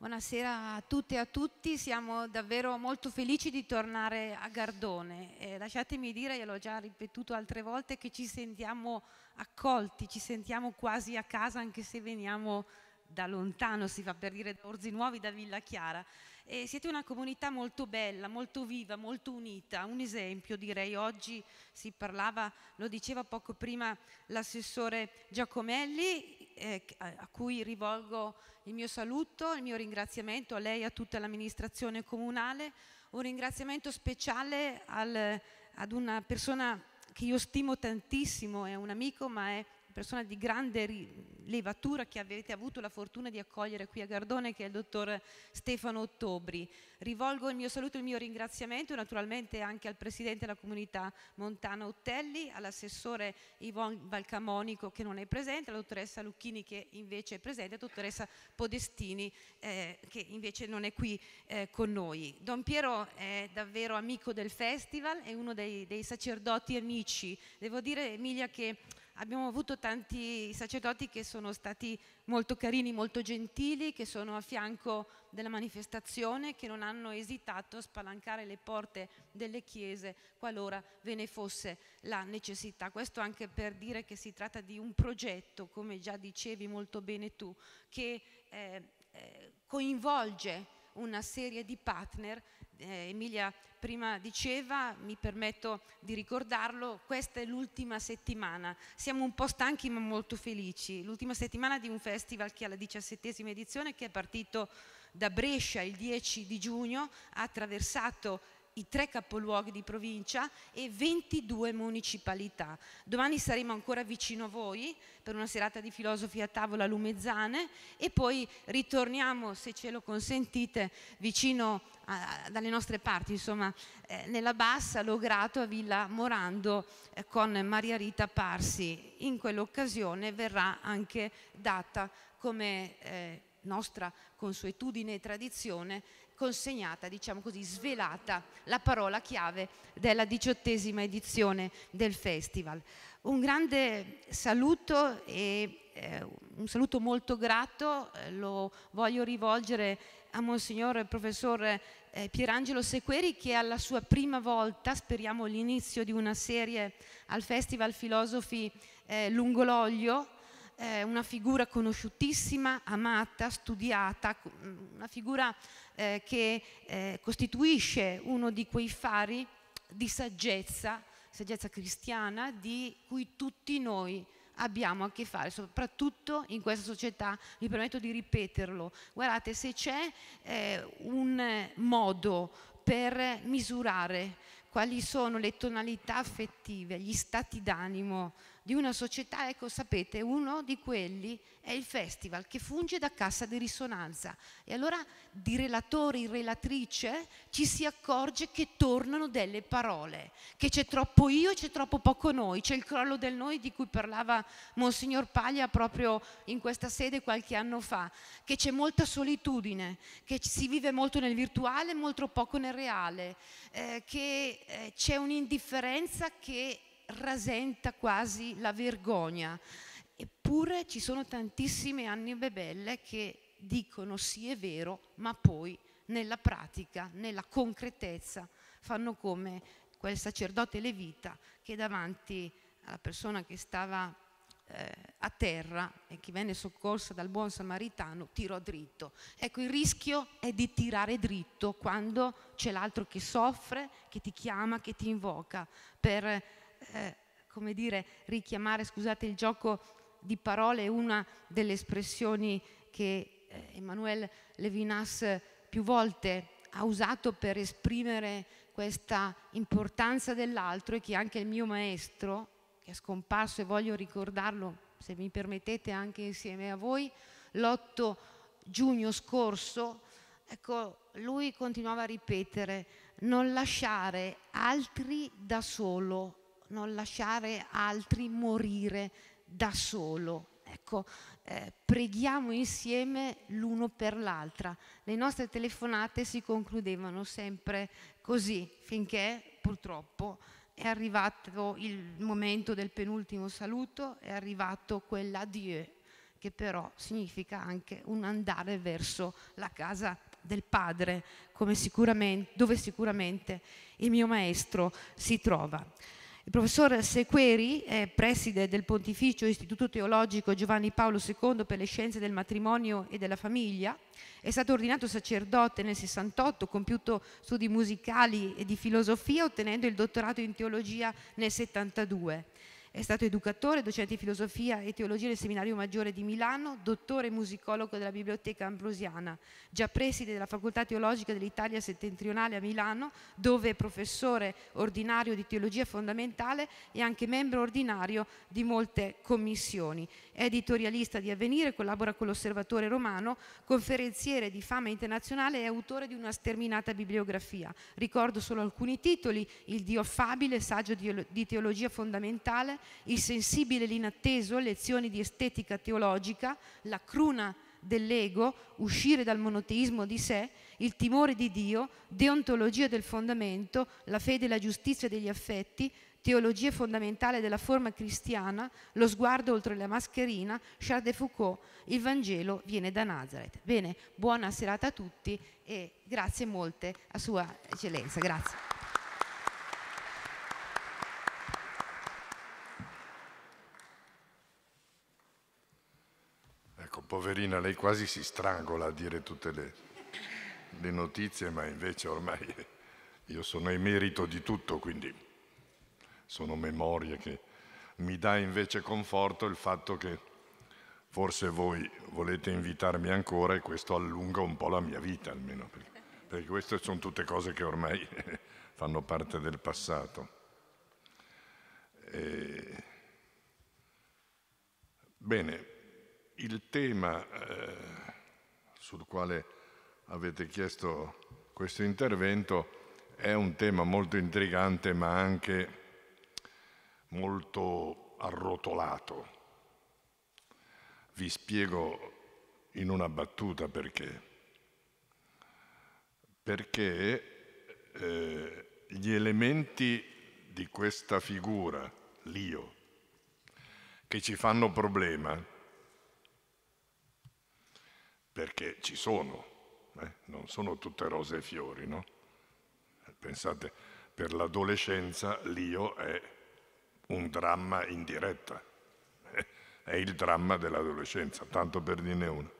Buonasera a tutte e a tutti, siamo davvero molto felici di tornare a Gardone. Eh, lasciatemi dire, gliel'ho già ripetuto altre volte, che ci sentiamo accolti, ci sentiamo quasi a casa anche se veniamo da lontano, si fa per dire da Orzi Nuovi, da Villa Chiara. E siete una comunità molto bella, molto viva, molto unita. Un esempio direi, oggi si parlava, lo diceva poco prima l'assessore Giacomelli, eh, a cui rivolgo il mio saluto, il mio ringraziamento a lei e a tutta l'amministrazione comunale, un ringraziamento speciale al, ad una persona che io stimo tantissimo, è un amico ma è persona di grande levatura che avete avuto la fortuna di accogliere qui a Gardone, che è il dottor Stefano Ottobri. Rivolgo il mio saluto e il mio ringraziamento naturalmente anche al presidente della comunità Montana Ottelli, all'assessore Ivon Valcamonico che non è presente, alla dottoressa Lucchini che invece è presente, alla dottoressa Podestini eh, che invece non è qui eh, con noi. Don Piero è davvero amico del festival, è uno dei, dei sacerdoti amici. Devo dire Emilia che abbiamo avuto tanti sacerdoti che sono stati molto carini, molto gentili, che sono a fianco della manifestazione, che non hanno esitato a spalancare le porte delle chiese qualora ve ne fosse la necessità. Questo anche per dire che si tratta di un progetto, come già dicevi molto bene tu, che eh, eh coinvolge una serie di partner eh, Emilia prima diceva, mi permetto di ricordarlo, questa è l'ultima settimana. Siamo un po' stanchi ma molto felici. L'ultima settimana di un festival che è la diciassettesima edizione che è partito da Brescia il 10 di giugno, ha attraversato i tre capoluoghi di provincia e 22 municipalità. Domani saremo ancora vicino a voi per una serata di filosofi a tavola lumezzane e poi ritorniamo, se ce lo consentite, vicino a, dalle nostre parti, insomma, eh, nella Bassa, Lograto, a Villa Morando eh, con Maria Rita Parsi. In quell'occasione verrà anche data come eh, nostra consuetudine e tradizione consegnata, diciamo così, svelata la parola chiave della diciottesima edizione del festival. Un grande saluto e eh, un saluto molto grato eh, lo voglio rivolgere a Monsignor Professor eh, Pierangelo Sequeri che alla sua prima volta, speriamo l'inizio di una serie al Festival Filosofi eh, Lungologlio, eh, una figura conosciutissima, amata, studiata, una figura eh, che eh, costituisce uno di quei fari di saggezza, saggezza cristiana, di cui tutti noi abbiamo a che fare, soprattutto in questa società, mi permetto di ripeterlo, guardate se c'è eh, un modo per misurare quali sono le tonalità affettive, gli stati d'animo di una società, ecco sapete, uno di quelli è il festival che funge da cassa di risonanza e allora di relatore, relatrice ci si accorge che tornano delle parole, che c'è troppo io e c'è troppo poco noi, c'è il crollo del noi di cui parlava Monsignor Paglia proprio in questa sede qualche anno fa, che c'è molta solitudine, che si vive molto nel virtuale, e molto poco nel reale, eh, che eh, c'è un'indifferenza che rasenta quasi la vergogna. Eppure ci sono tantissime anni bebelle che dicono sì è vero, ma poi nella pratica, nella concretezza, fanno come quel sacerdote levita che davanti alla persona che stava eh, a terra e chi venne soccorsa dal buon samaritano tirò dritto. Ecco, il rischio è di tirare dritto quando c'è l'altro che soffre, che ti chiama, che ti invoca per, eh, come dire, richiamare, scusate il gioco di parole, una delle espressioni che eh, Emmanuel Levinas più volte ha usato per esprimere questa importanza dell'altro e che anche il mio maestro che è scomparso e voglio ricordarlo, se mi permettete, anche insieme a voi, l'8 giugno scorso, ecco, lui continuava a ripetere, non lasciare altri da solo, non lasciare altri morire da solo. Ecco, eh, preghiamo insieme l'uno per l'altra. Le nostre telefonate si concludevano sempre così, finché purtroppo è arrivato il momento del penultimo saluto, è arrivato quell'adieu, che però significa anche un andare verso la casa del Padre, sicuramente, dove sicuramente il mio Maestro si trova. Il professor Sequeri è preside del Pontificio Istituto Teologico Giovanni Paolo II per le scienze del matrimonio e della famiglia. È stato ordinato sacerdote nel 68, compiuto studi musicali e di filosofia, ottenendo il dottorato in teologia nel 72. È stato educatore, docente di filosofia e teologia del seminario maggiore di Milano, dottore musicologo della Biblioteca Ambrosiana, già preside della Facoltà Teologica dell'Italia Settentrionale a Milano, dove è professore ordinario di teologia fondamentale e anche membro ordinario di molte commissioni. È editorialista di Avvenire, collabora con l'Osservatore Romano, conferenziere di fama internazionale e autore di una sterminata bibliografia. Ricordo solo alcuni titoli: Il Dio affabile, saggio di teologia fondamentale il sensibile e l'inatteso, lezioni di estetica teologica, la cruna dell'ego, uscire dal monoteismo di sé, il timore di Dio, deontologia del fondamento, la fede e la giustizia degli affetti, teologia fondamentale della forma cristiana, lo sguardo oltre la mascherina, Charles de Foucault, il Vangelo viene da Nazareth. Bene, buona serata a tutti e grazie molte a Sua Eccellenza. Grazie. Poverina, lei quasi si strangola a dire tutte le, le notizie, ma invece ormai io sono emerito di tutto, quindi sono memorie che mi dà invece conforto il fatto che forse voi volete invitarmi ancora e questo allunga un po' la mia vita almeno, perché, perché queste sono tutte cose che ormai fanno parte del passato. E... Bene, il tema eh, sul quale avete chiesto questo intervento è un tema molto intrigante ma anche molto arrotolato. Vi spiego in una battuta perché. Perché eh, gli elementi di questa figura, l'io, che ci fanno problema, perché ci sono, eh? non sono tutte rose e fiori, no? Eh, pensate, per l'adolescenza l'io è un dramma in diretta, eh? è il dramma dell'adolescenza, tanto per dirne uno,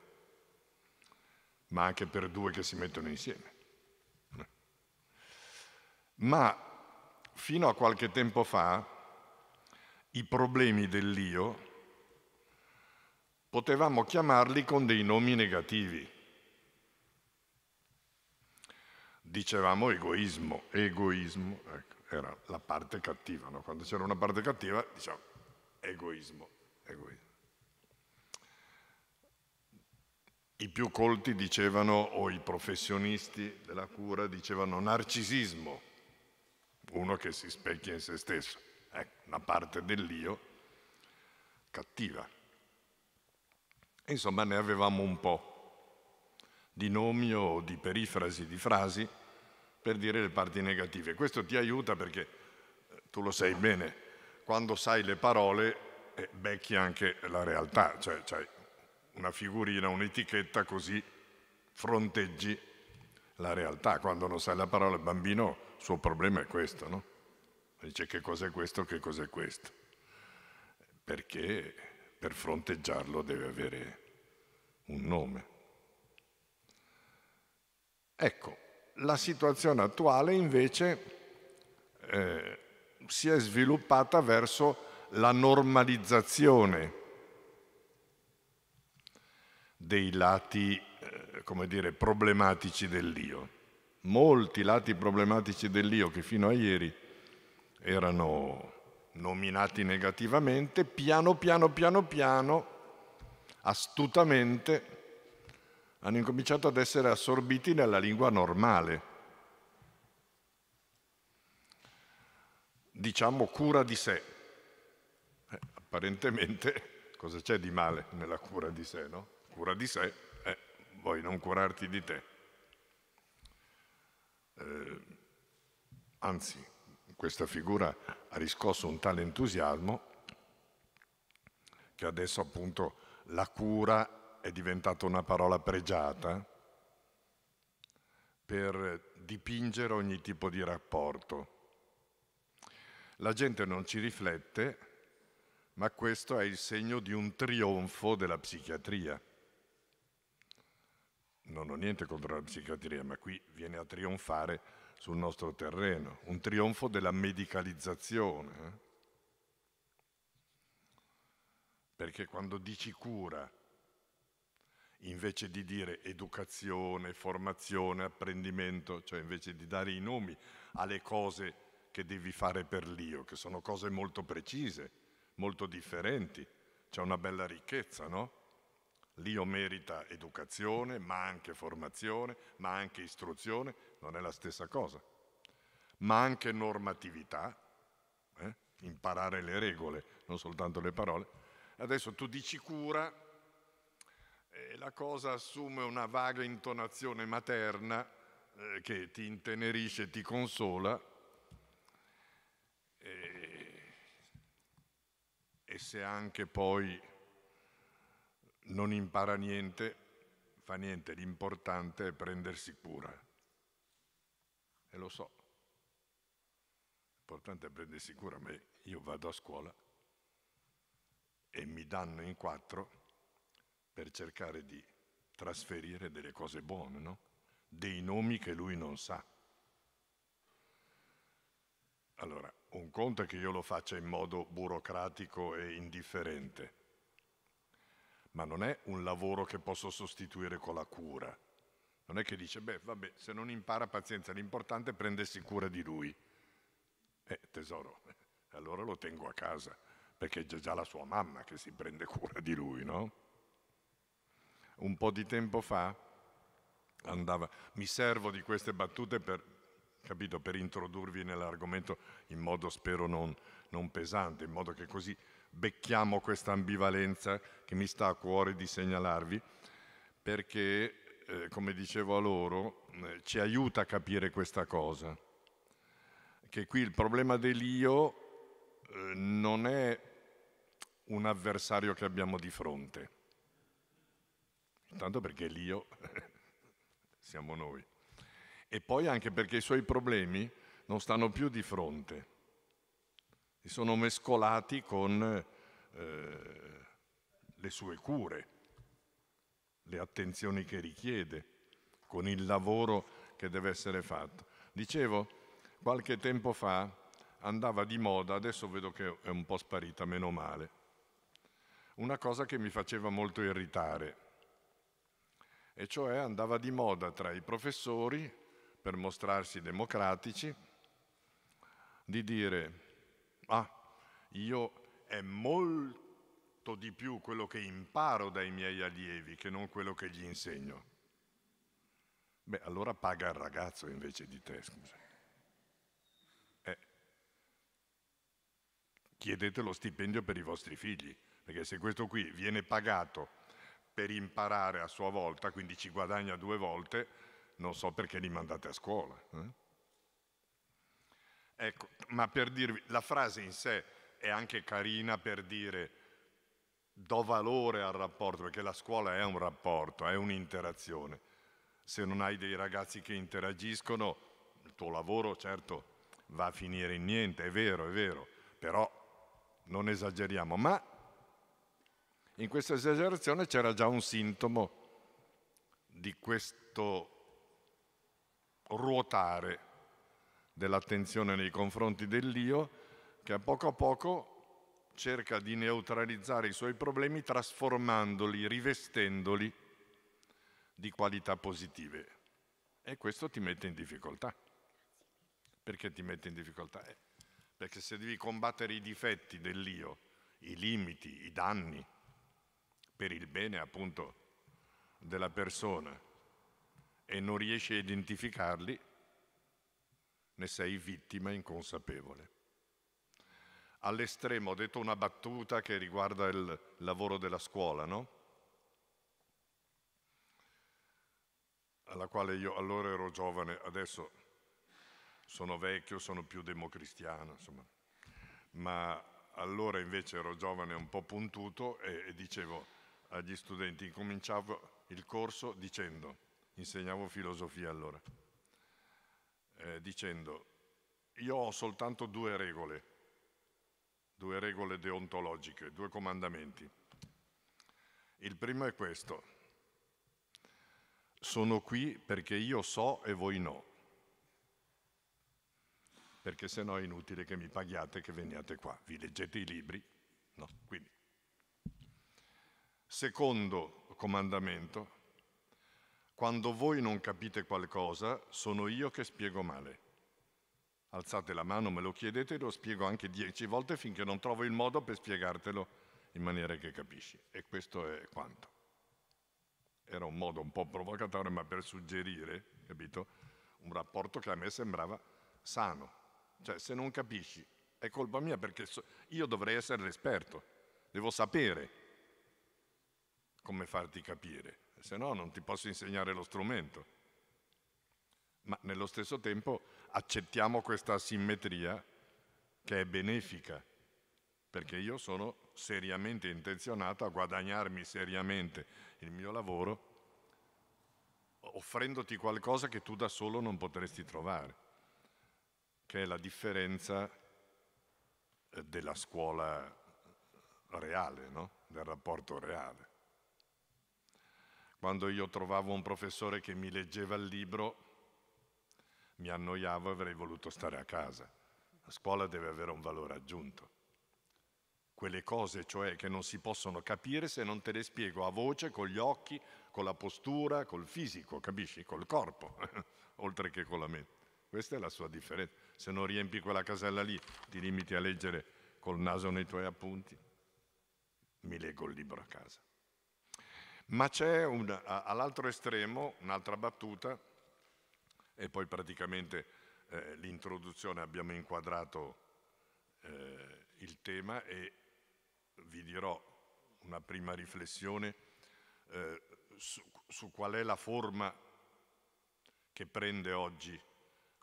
ma anche per due che si mettono insieme. Eh? Ma fino a qualche tempo fa i problemi dell'io potevamo chiamarli con dei nomi negativi. Dicevamo egoismo, egoismo, ecco, era la parte cattiva, no? quando c'era una parte cattiva diciamo egoismo, egoismo. I più colti dicevano, o i professionisti della cura dicevano narcisismo, uno che si specchia in se stesso, ecco, una parte dell'io cattiva. Insomma, ne avevamo un po' di nomi o di perifrasi, di frasi per dire le parti negative. Questo ti aiuta perché eh, tu lo sai bene, quando sai le parole eh, becchi anche la realtà, cioè c'hai una figurina, un'etichetta così fronteggi la realtà. Quando non sai la parola, il bambino, il suo problema è questo, no? Dice che cos'è questo, che cos'è questo. Perché per fronteggiarlo deve avere un nome. Ecco, la situazione attuale invece eh, si è sviluppata verso la normalizzazione dei lati, eh, come dire, problematici dell'io. Molti lati problematici dell'io che fino a ieri erano nominati negativamente, piano piano piano piano astutamente hanno incominciato ad essere assorbiti nella lingua normale. Diciamo cura di sé. Eh, apparentemente cosa c'è di male nella cura di sé, no? Cura di sé eh, vuoi non curarti di te. Eh, anzi, questa figura ha riscosso un tale entusiasmo che adesso appunto la cura è diventata una parola pregiata per dipingere ogni tipo di rapporto. La gente non ci riflette, ma questo è il segno di un trionfo della psichiatria. Non ho niente contro la psichiatria, ma qui viene a trionfare sul nostro terreno, un trionfo della medicalizzazione. Eh. perché quando dici cura, invece di dire educazione, formazione, apprendimento, cioè invece di dare i nomi alle cose che devi fare per l'io, che sono cose molto precise, molto differenti, c'è una bella ricchezza, no? L'io merita educazione, ma anche formazione, ma anche istruzione, non è la stessa cosa, ma anche normatività, eh? imparare le regole, non soltanto le parole, Adesso tu dici cura e la cosa assume una vaga intonazione materna eh, che ti intenerisce, ti consola. E, e se anche poi non impara niente, fa niente, l'importante è prendersi cura. E lo so, l'importante è prendersi cura, ma io vado a scuola e mi danno in quattro per cercare di trasferire delle cose buone, no? dei nomi che lui non sa. Allora, un conto è che io lo faccia in modo burocratico e indifferente, ma non è un lavoro che posso sostituire con la cura. Non è che dice, beh, vabbè, se non impara pazienza, l'importante è prendersi cura di lui. Eh, tesoro, allora lo tengo a casa perché c'è già la sua mamma che si prende cura di lui, no? Un po' di tempo fa andava, mi servo di queste battute per, capito, per introdurvi nell'argomento in modo spero non, non pesante, in modo che così becchiamo questa ambivalenza che mi sta a cuore di segnalarvi, perché, eh, come dicevo a loro, eh, ci aiuta a capire questa cosa, che qui il problema dell'io eh, non è un avversario che abbiamo di fronte. Intanto perché l'io siamo noi. E poi anche perché i suoi problemi non stanno più di fronte, si sono mescolati con eh, le sue cure, le attenzioni che richiede, con il lavoro che deve essere fatto. Dicevo, qualche tempo fa andava di moda, adesso vedo che è un po' sparita, meno male, una cosa che mi faceva molto irritare, e cioè andava di moda tra i professori, per mostrarsi democratici, di dire, ah, io è molto di più quello che imparo dai miei allievi che non quello che gli insegno. Beh, allora paga il ragazzo invece di te, scusa. Eh, chiedete lo stipendio per i vostri figli perché se questo qui viene pagato per imparare a sua volta, quindi ci guadagna due volte, non so perché li mandate a scuola. Eh? Ecco, ma per dirvi, la frase in sé è anche carina per dire do valore al rapporto, perché la scuola è un rapporto, è un'interazione. Se non hai dei ragazzi che interagiscono, il tuo lavoro certo va a finire in niente, è vero, è vero, però non esageriamo. Ma in questa esagerazione c'era già un sintomo di questo ruotare dell'attenzione nei confronti dell'io che a poco a poco cerca di neutralizzare i suoi problemi trasformandoli, rivestendoli di qualità positive. E questo ti mette in difficoltà. Perché ti mette in difficoltà? Eh, perché se devi combattere i difetti dell'io, i limiti, i danni, per il bene appunto della persona e non riesci a identificarli, ne sei vittima inconsapevole. All'estremo ho detto una battuta che riguarda il lavoro della scuola, no? alla quale io allora ero giovane, adesso sono vecchio, sono più democristiano, insomma, ma allora invece ero giovane un po' puntuto e, e dicevo agli studenti. Incominciavo il corso dicendo, insegnavo filosofia allora, eh, dicendo io ho soltanto due regole, due regole deontologiche, due comandamenti. Il primo è questo, sono qui perché io so e voi no, perché se no è inutile che mi paghiate che veniate qua, vi leggete i libri, no? Quindi Secondo comandamento, quando voi non capite qualcosa, sono io che spiego male. Alzate la mano, me lo chiedete lo spiego anche dieci volte finché non trovo il modo per spiegartelo in maniera che capisci. E questo è quanto. Era un modo un po' provocatorio, ma per suggerire, capito, un rapporto che a me sembrava sano. Cioè, se non capisci, è colpa mia perché io dovrei essere l'esperto, devo sapere come farti capire, se no non ti posso insegnare lo strumento. Ma nello stesso tempo accettiamo questa simmetria che è benefica, perché io sono seriamente intenzionato a guadagnarmi seriamente il mio lavoro offrendoti qualcosa che tu da solo non potresti trovare, che è la differenza eh, della scuola reale, no? del rapporto reale. Quando io trovavo un professore che mi leggeva il libro, mi annoiavo e avrei voluto stare a casa. La scuola deve avere un valore aggiunto. Quelle cose, cioè, che non si possono capire se non te le spiego a voce, con gli occhi, con la postura, col fisico, capisci? Col corpo, oltre che con la mente. Questa è la sua differenza. Se non riempi quella casella lì, ti limiti a leggere col naso nei tuoi appunti. Mi leggo il libro a casa. Ma c'è un, all'altro estremo un'altra battuta e poi praticamente eh, l'introduzione abbiamo inquadrato eh, il tema e vi dirò una prima riflessione eh, su, su, qual è la forma che prende oggi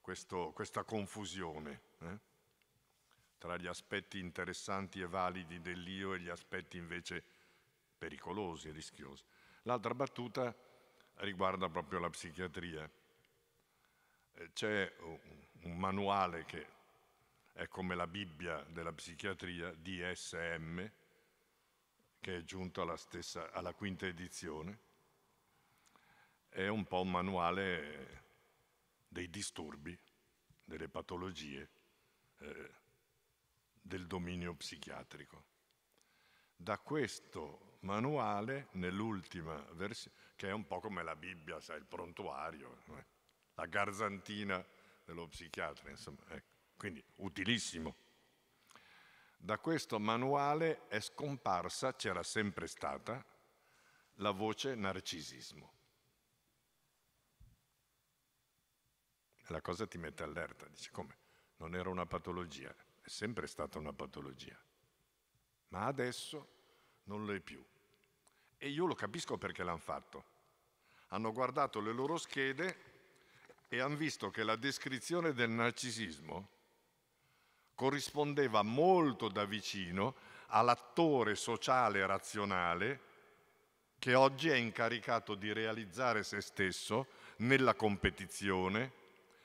questo, questa confusione eh, tra gli aspetti interessanti e validi dell'io e gli aspetti invece pericolosi e rischiosi. L'altra battuta riguarda proprio la psichiatria. Eh, c'è un manuale che è come la Bibbia della psichiatria, DSM, che è giunto alla, stessa, alla quinta edizione. È un po' un manuale dei disturbi, delle patologie eh, del dominio psichiatrico. Da questo manuale, nell'ultima versione, che è un po' come la Bibbia, sai, il prontuario, eh, la garzantina dello psichiatra, insomma. Ecco. Quindi utilissimo. Da questo manuale è scomparsa, c'era sempre stata, la voce narcisismo. la cosa ti mette allerta, dice come? Non era una patologia, è sempre stata una patologia, ma adesso non lo è più. E io lo capisco perché l'hanno fatto. Hanno guardato le loro schede e hanno visto che la descrizione del narcisismo corrispondeva molto da vicino all'attore sociale razionale che oggi è incaricato di realizzare se stesso nella competizione,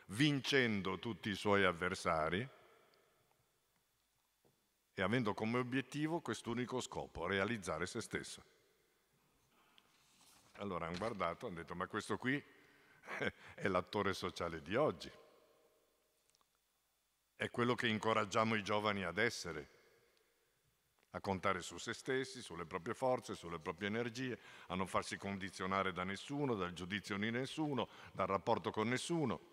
vincendo tutti i suoi avversari e avendo come obiettivo quest'unico scopo, realizzare se stesso. Allora hanno guardato e hanno detto, ma questo qui è l'attore sociale di oggi. È quello che incoraggiamo i giovani ad essere, a contare su se stessi, sulle proprie forze, sulle proprie energie, a non farsi condizionare da nessuno, dal giudizio di nessuno, dal rapporto con nessuno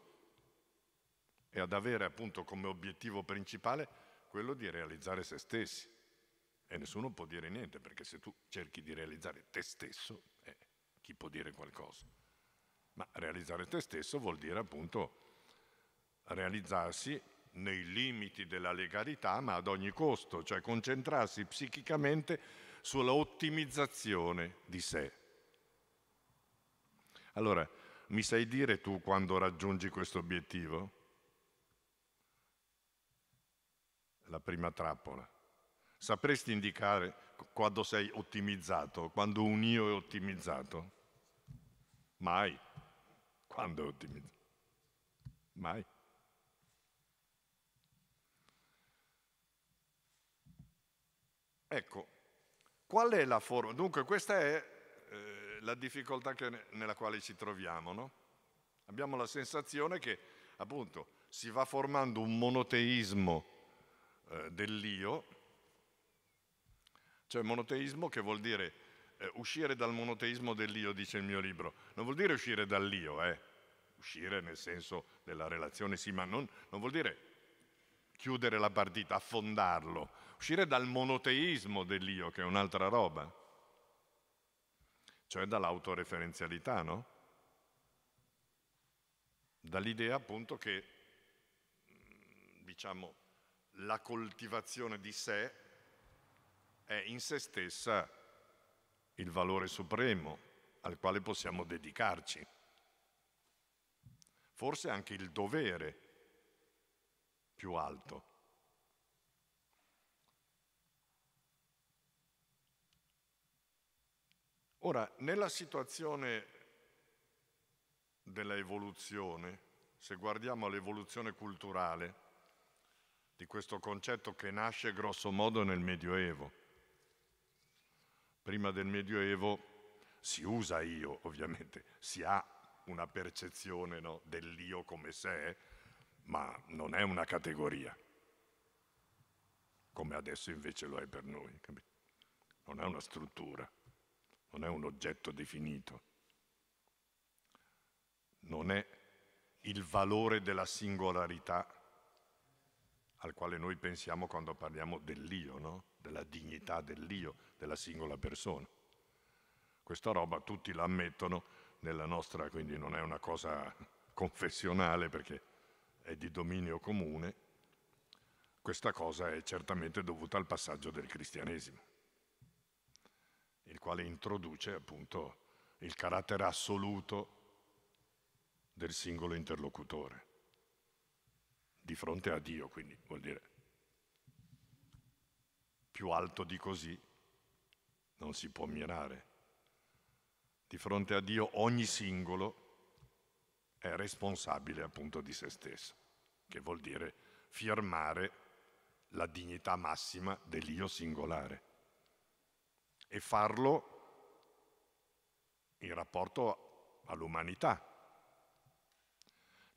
e ad avere appunto come obiettivo principale quello di realizzare se stessi. E nessuno può dire niente perché se tu cerchi di realizzare te stesso, chi può dire qualcosa? Ma realizzare te stesso vuol dire appunto realizzarsi nei limiti della legalità, ma ad ogni costo, cioè concentrarsi psichicamente sulla ottimizzazione di sé. Allora, mi sai dire tu quando raggiungi questo obiettivo? La prima trappola. Sapresti indicare quando sei ottimizzato, quando un io è ottimizzato? Mai. Quando ottimizzo? Mai. Ecco, qual è la forma? Dunque, questa è eh, la difficoltà che, nella quale ci troviamo, no? Abbiamo la sensazione che, appunto, si va formando un monoteismo eh, dell'io, cioè monoteismo che vuol dire eh, uscire dal monoteismo dell'io, dice il mio libro, non vuol dire uscire dall'io, eh? uscire nel senso della relazione, sì, ma non, non vuol dire chiudere la partita, affondarlo, uscire dal monoteismo dell'io, che è un'altra roba, cioè dall'autoreferenzialità, no? Dall'idea appunto che, mm, diciamo, la coltivazione di sé è in se stessa il valore supremo al quale possiamo dedicarci, forse anche il dovere più alto. Ora, nella situazione della evoluzione, se guardiamo all'evoluzione culturale di questo concetto che nasce grosso modo nel Medioevo, prima del Medioevo si usa io, ovviamente, si ha una percezione no, dell'io come sé, ma non è una categoria, come adesso invece lo è per noi, capito? non è una struttura, non è un oggetto definito, non è il valore della singolarità al quale noi pensiamo quando parliamo dell'io, no? della dignità dell'io, della singola persona. Questa roba tutti la ammettono nella nostra, quindi non è una cosa confessionale perché è di dominio comune, questa cosa è certamente dovuta al passaggio del cristianesimo, il quale introduce appunto il carattere assoluto del singolo interlocutore di fronte a Dio, quindi vuol dire più alto di così non si può mirare. Di fronte a Dio ogni singolo è responsabile appunto di se stesso, che vuol dire firmare la dignità massima dell'io singolare e farlo in rapporto all'umanità,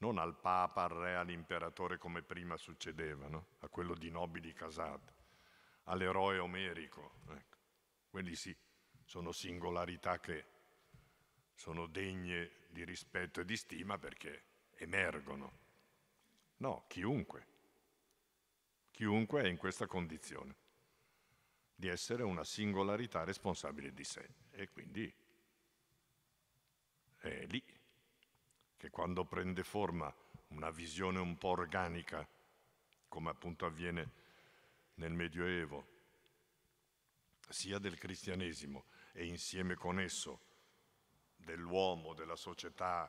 non al Papa, al Re, all'imperatore come prima succedeva, no? a quello di nobili casate, all'eroe omerico. Ecco. Quelli sì, sono singolarità che sono degne di rispetto e di stima perché emergono. No, chiunque. Chiunque è in questa condizione di essere una singolarità responsabile di sé e quindi è lì che quando prende forma una visione un po' organica, come appunto avviene nel Medioevo, sia del cristianesimo e insieme con esso dell'uomo, della società,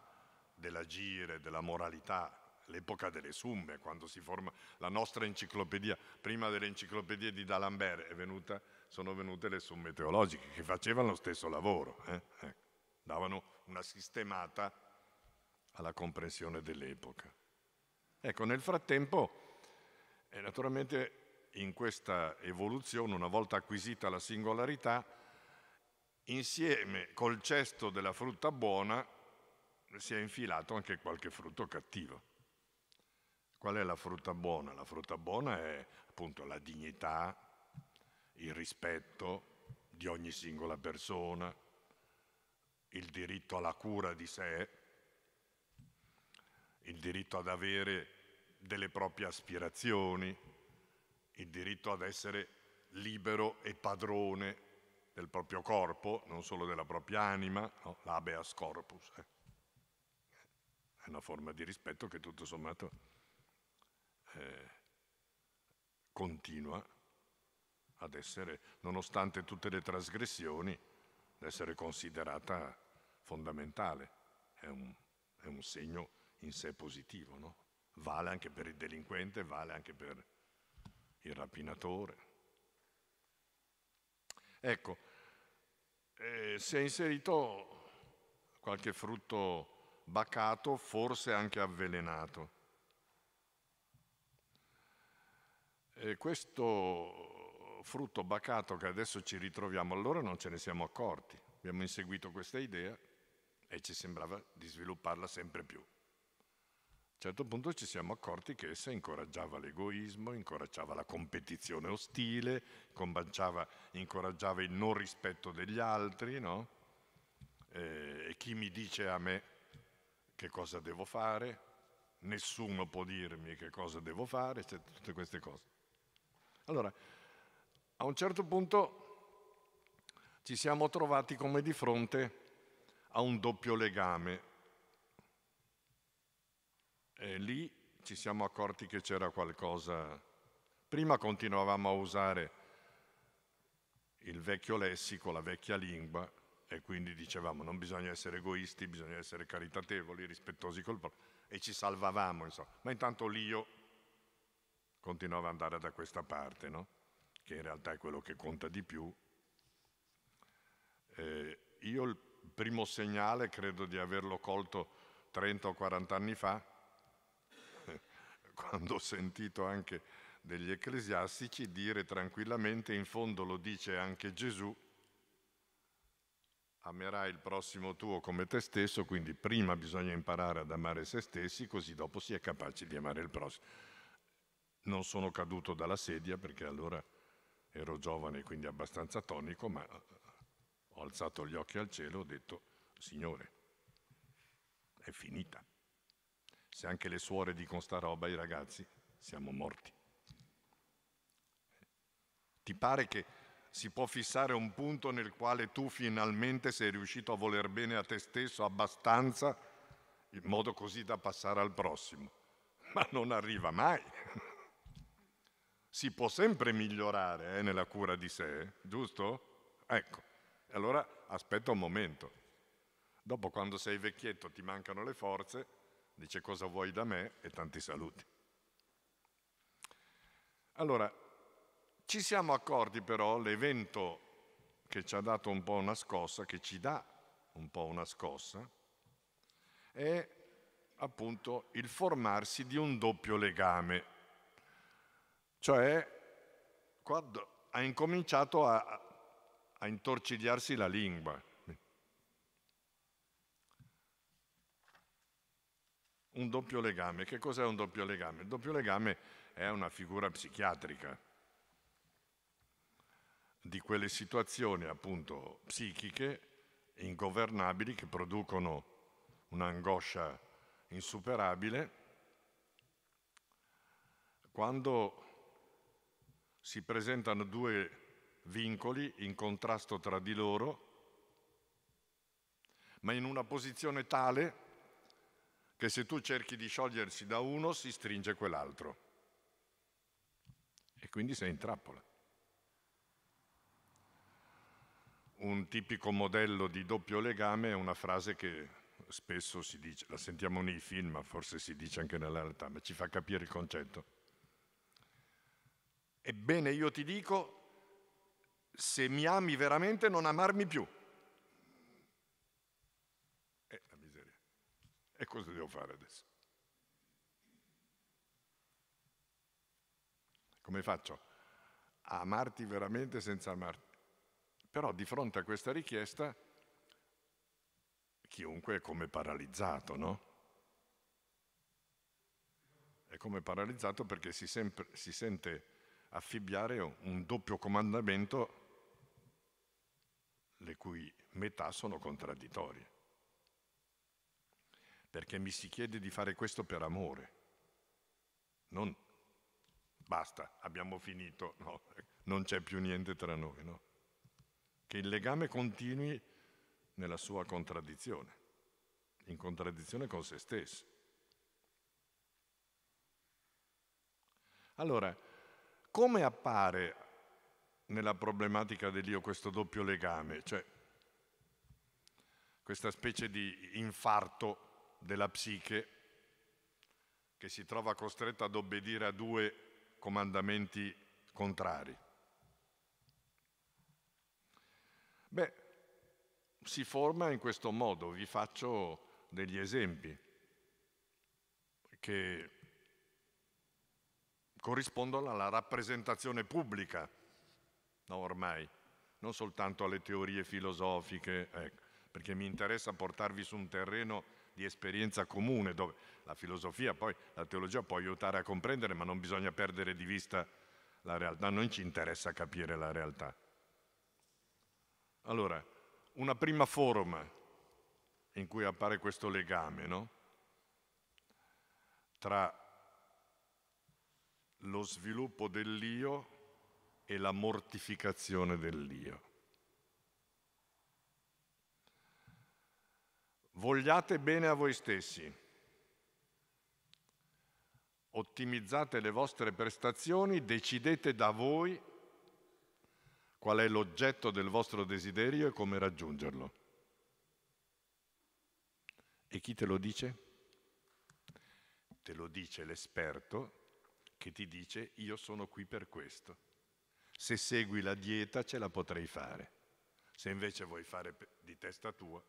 dell'agire, della moralità, l'epoca delle summe, quando si forma la nostra enciclopedia, prima delle enciclopedie di D'Alembert venuta, sono venute le summe teologiche che facevano lo stesso lavoro, eh? eh davano una sistemata alla comprensione dell'epoca. Ecco, nel frattempo, eh, naturalmente in questa evoluzione, una volta acquisita la singolarità, insieme col cesto della frutta buona si è infilato anche qualche frutto cattivo. Qual è la frutta buona? La frutta buona è appunto la dignità, il rispetto di ogni singola persona, il diritto alla cura di sé, il diritto ad avere delle proprie aspirazioni, il diritto ad essere libero e padrone del proprio corpo, non solo della propria anima, no? l'abeas corpus. Eh. È una forma di rispetto che tutto sommato eh, continua ad essere, nonostante tutte le trasgressioni, ad essere considerata fondamentale. È un, è un segno in sé positivo, no? vale anche per il delinquente, vale anche per il rapinatore. Ecco, eh, si è inserito qualche frutto bacato, forse anche avvelenato. E questo frutto bacato che adesso ci ritroviamo, allora non ce ne siamo accorti. Abbiamo inseguito questa idea e ci sembrava di svilupparla sempre più. A un certo punto ci siamo accorti che essa incoraggiava l'egoismo, incoraggiava la competizione ostile, incoraggiava il non rispetto degli altri, no? E chi mi dice a me che cosa devo fare, nessuno può dirmi che cosa devo fare, cioè, tutte queste cose. Allora, a un certo punto ci siamo trovati come di fronte a un doppio legame e lì ci siamo accorti che c'era qualcosa. Prima continuavamo a usare il vecchio lessico, la vecchia lingua, e quindi dicevamo non bisogna essere egoisti, bisogna essere caritatevoli, rispettosi col proprio, e ci salvavamo, insomma. Ma intanto l'io continuava ad andare da questa parte, no? che in realtà è quello che conta di più. Eh, io il primo segnale credo di averlo colto 30 o 40 anni fa, quando ho sentito anche degli ecclesiastici dire tranquillamente, in fondo lo dice anche Gesù, amerai il prossimo tuo come te stesso, quindi prima bisogna imparare ad amare se stessi, così dopo si è capaci di amare il prossimo. Non sono caduto dalla sedia perché allora ero giovane, quindi abbastanza tonico, ma ho alzato gli occhi al cielo e ho detto, Signore, è finita. Se anche le suore dicono sta roba ai ragazzi, siamo morti. Ti pare che si può fissare un punto nel quale tu finalmente sei riuscito a voler bene a te stesso abbastanza in modo così da passare al prossimo, ma non arriva mai. Si può sempre migliorare eh, nella cura di sé, giusto? Ecco, allora aspetta un momento. Dopo quando sei vecchietto ti mancano le forze, dice cosa vuoi da me e tanti saluti. Allora, ci siamo accorti però l'evento che ci ha dato un po' una scossa, che ci dà un po' una scossa, è appunto il formarsi di un doppio legame. Cioè, quando ha incominciato a, a intorcigliarsi la lingua, un doppio legame. Che cos'è un doppio legame? Il doppio legame è una figura psichiatrica di quelle situazioni appunto psichiche ingovernabili che producono un'angoscia insuperabile quando si presentano due vincoli in contrasto tra di loro ma in una posizione tale che se tu cerchi di sciogliersi da uno si stringe quell'altro e quindi sei in trappola. Un tipico modello di doppio legame è una frase che spesso si dice, la sentiamo nei film, ma forse si dice anche nella realtà, ma ci fa capire il concetto. Ebbene, io ti dico, se mi ami veramente non amarmi più. E cosa devo fare adesso? Come faccio a amarti veramente senza amarti? Però di fronte a questa richiesta chiunque è come paralizzato, no? È come paralizzato perché si, sempre, si sente affibbiare un doppio comandamento le cui metà sono contraddittorie perché mi si chiede di fare questo per amore, non basta, abbiamo finito, no, non c'è più niente tra noi, no? Che il legame continui nella sua contraddizione, in contraddizione con se stesso. Allora, come appare nella problematica dell'io questo doppio legame, cioè questa specie di infarto della psiche che si trova costretta ad obbedire a due comandamenti contrari. Beh, si forma in questo modo, vi faccio degli esempi che corrispondono alla rappresentazione pubblica, no, ormai, non soltanto alle teorie filosofiche, ecco, perché mi interessa portarvi su un terreno di esperienza comune, dove la filosofia, poi la teologia può aiutare a comprendere, ma non bisogna perdere di vista la realtà, non ci interessa capire la realtà. Allora, una prima forma in cui appare questo legame no? tra lo sviluppo dell'io e la mortificazione dell'io. Vogliate bene a voi stessi, ottimizzate le vostre prestazioni, decidete da voi qual è l'oggetto del vostro desiderio e come raggiungerlo. E chi te lo dice? Te lo dice l'esperto che ti dice io sono qui per questo. Se segui la dieta ce la potrei fare. Se invece vuoi fare di testa tua,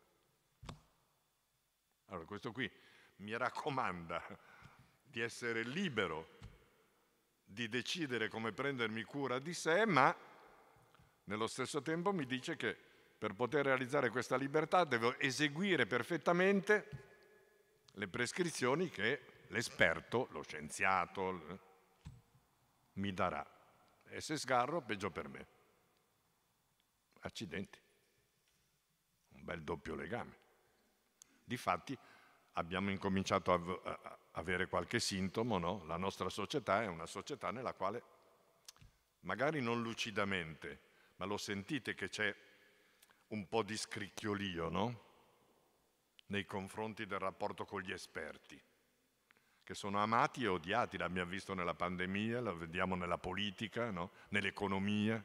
allora questo qui mi raccomanda di essere libero di decidere come prendermi cura di sé, ma nello stesso tempo mi dice che per poter realizzare questa libertà devo eseguire perfettamente le prescrizioni che l'esperto, lo scienziato, mi darà. E se sgarro, peggio per me. Accidenti. Un bel doppio legame. Difatti abbiamo incominciato a, avere qualche sintomo, no? la nostra società è una società nella quale magari non lucidamente, ma lo sentite che c'è un po' di scricchiolio no? nei confronti del rapporto con gli esperti, che sono amati e odiati, l'abbiamo visto nella pandemia, la vediamo nella politica, no? nell'economia,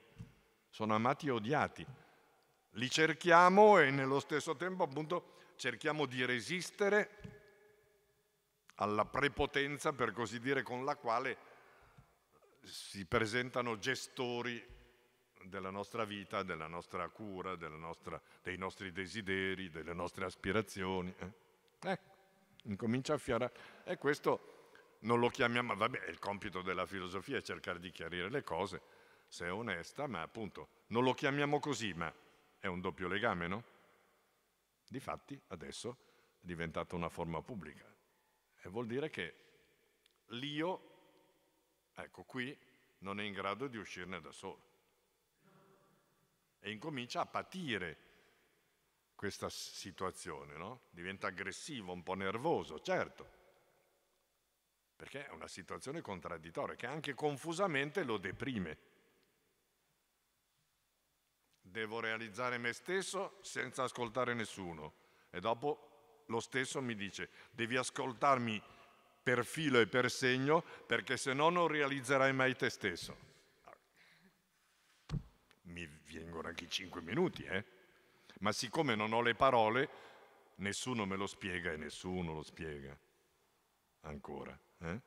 sono amati e odiati. Li cerchiamo e nello stesso tempo appunto cerchiamo di resistere alla prepotenza, per così dire, con la quale si presentano gestori della nostra vita, della nostra cura, della nostra, dei nostri desideri, delle nostre aspirazioni. Eh, eh incomincia a fiorare. E questo non lo chiamiamo, vabbè, il compito della filosofia è cercare di chiarire le cose, se è onesta, ma appunto non lo chiamiamo così, ma è un doppio legame, no? Difatti adesso è diventata una forma pubblica e vuol dire che l'io, ecco qui, non è in grado di uscirne da solo e incomincia a patire questa situazione, no? diventa aggressivo, un po' nervoso, certo, perché è una situazione contraddittoria che anche confusamente lo deprime devo realizzare me stesso senza ascoltare nessuno. E dopo lo stesso mi dice, devi ascoltarmi per filo e per segno, perché se no non realizzerai mai te stesso. Mi vengono anche cinque minuti, eh? Ma siccome non ho le parole, nessuno me lo spiega e nessuno lo spiega ancora. Eh?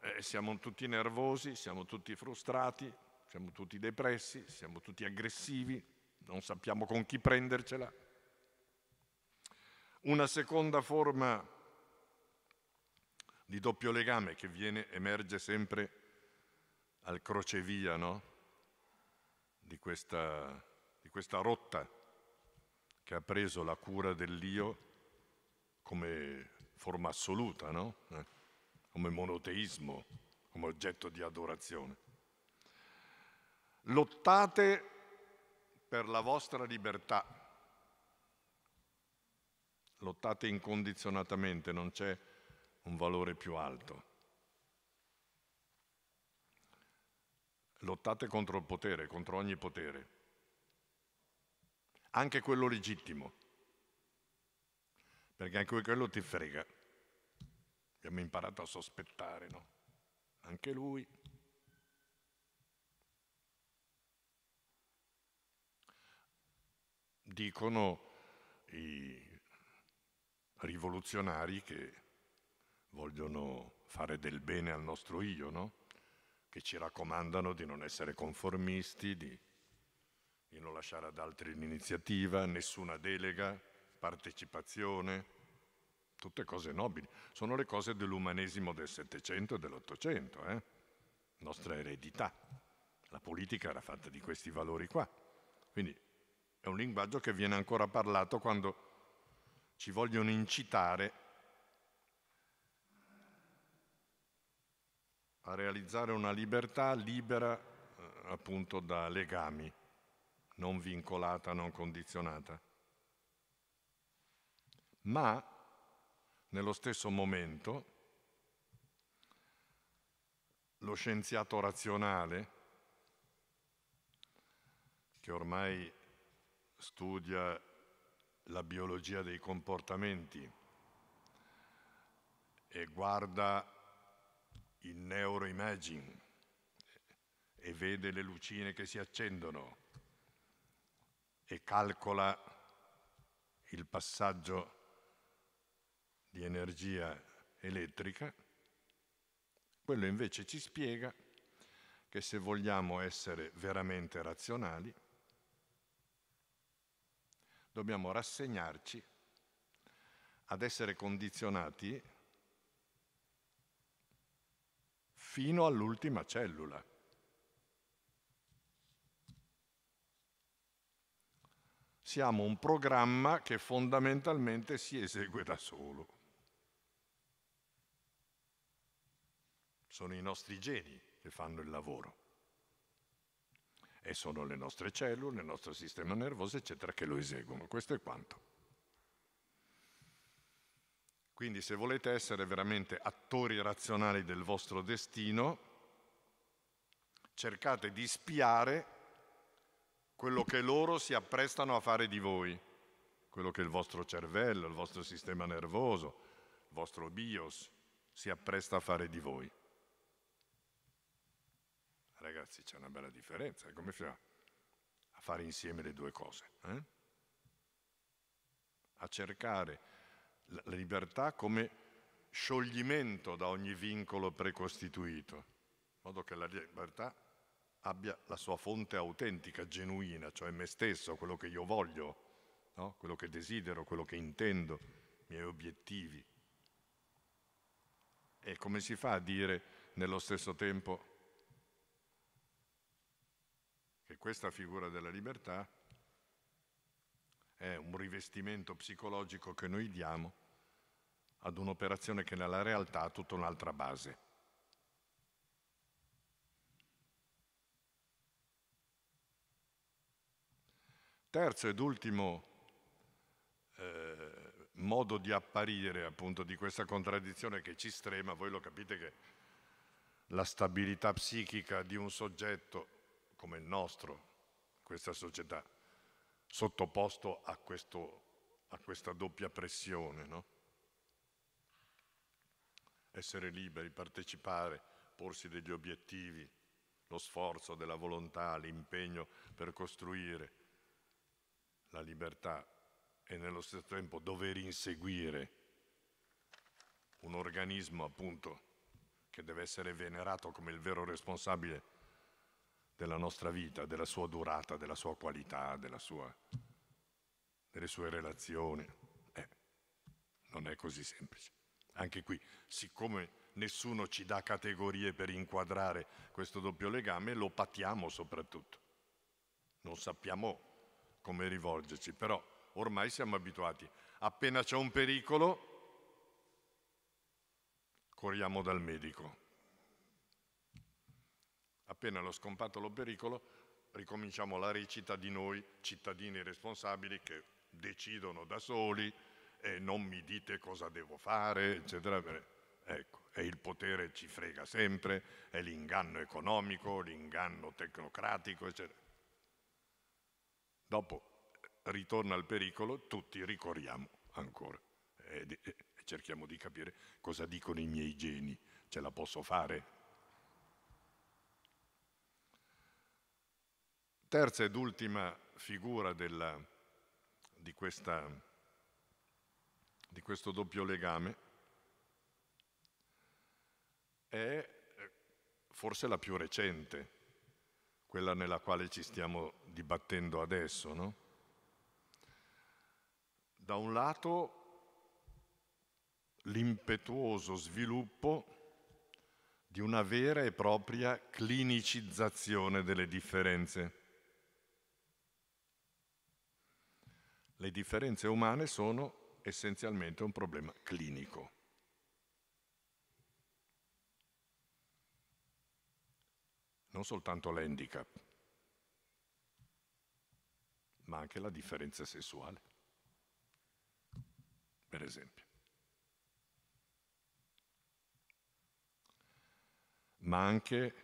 Eh, siamo tutti nervosi, siamo tutti frustrati, siamo tutti depressi, siamo tutti aggressivi, non sappiamo con chi prendercela. Una seconda forma di doppio legame che viene, emerge sempre al crocevia no? di, questa, di questa rotta che ha preso la cura dell'io come forma assoluta, no? eh? come monoteismo, come oggetto di adorazione. Lottate per la vostra libertà. Lottate incondizionatamente, non c'è un valore più alto. Lottate contro il potere, contro ogni potere, anche quello legittimo, perché anche quello ti frega. Abbiamo imparato a sospettare, no? Anche lui. Dicono i rivoluzionari che vogliono fare del bene al nostro io, no? che ci raccomandano di non essere conformisti, di, di non lasciare ad altri l'iniziativa, nessuna delega, partecipazione, tutte cose nobili. Sono le cose dell'umanesimo del Settecento e dell'Ottocento, eh? nostra eredità. La politica era fatta di questi valori qua. Quindi è un linguaggio che viene ancora parlato quando ci vogliono incitare a realizzare una libertà libera eh, appunto da legami, non vincolata, non condizionata. Ma nello stesso momento lo scienziato razionale, che ormai studia la biologia dei comportamenti e guarda il neuroimaging e vede le lucine che si accendono e calcola il passaggio di energia elettrica, quello invece ci spiega che se vogliamo essere veramente razionali dobbiamo rassegnarci ad essere condizionati fino all'ultima cellula. Siamo un programma che fondamentalmente si esegue da solo. Sono i nostri geni che fanno il lavoro e sono le nostre cellule, il nostro sistema nervoso, eccetera, che lo eseguono. Questo è quanto. Quindi se volete essere veramente attori razionali del vostro destino, cercate di spiare quello che loro si apprestano a fare di voi, quello che il vostro cervello, il vostro sistema nervoso, il vostro bios si appresta a fare di voi. Ragazzi, c'è una bella differenza. Come si fa a fare insieme le due cose? Eh? A cercare la libertà come scioglimento da ogni vincolo precostituito, in modo che la libertà abbia la sua fonte autentica, genuina, cioè me stesso, quello che io voglio, no? quello che desidero, quello che intendo, i miei obiettivi. E come si fa a dire nello stesso tempo che questa figura della libertà è un rivestimento psicologico che noi diamo ad un'operazione che nella realtà ha tutta un'altra base. Terzo ed ultimo eh, modo di apparire appunto di questa contraddizione che ci strema, voi lo capite che la stabilità psichica di un soggetto come il nostro, questa società, sottoposto a, questo, a questa doppia pressione, no? Essere liberi, partecipare, porsi degli obiettivi, lo sforzo della volontà, l'impegno per costruire la libertà e nello stesso tempo dover inseguire un organismo appunto che deve essere venerato come il vero responsabile della nostra vita, della sua durata, della sua qualità, della sua, delle sue relazioni. Eh, non è così semplice. Anche qui, siccome nessuno ci dà categorie per inquadrare questo doppio legame, lo patiamo soprattutto. Non sappiamo come rivolgerci, però ormai siamo abituati. Appena c'è un pericolo, corriamo dal medico. Appena lo scompato lo pericolo, ricominciamo la recita di noi cittadini responsabili che decidono da soli e eh, non mi dite cosa devo fare, eccetera. Ecco, e il potere ci frega sempre, è l'inganno economico, l'inganno tecnocratico, eccetera. Dopo eh, ritorna il pericolo, tutti ricorriamo ancora e eh, cerchiamo di capire cosa dicono i miei geni, ce la posso fare terza ed ultima figura della, di, questa, di questo doppio legame è eh, forse la più recente, quella nella quale ci stiamo dibattendo adesso. No? Da un lato l'impetuoso sviluppo di una vera e propria clinicizzazione delle differenze Le differenze umane sono essenzialmente un problema clinico. Non soltanto l'handicap, ma anche la differenza sessuale, per esempio. Ma anche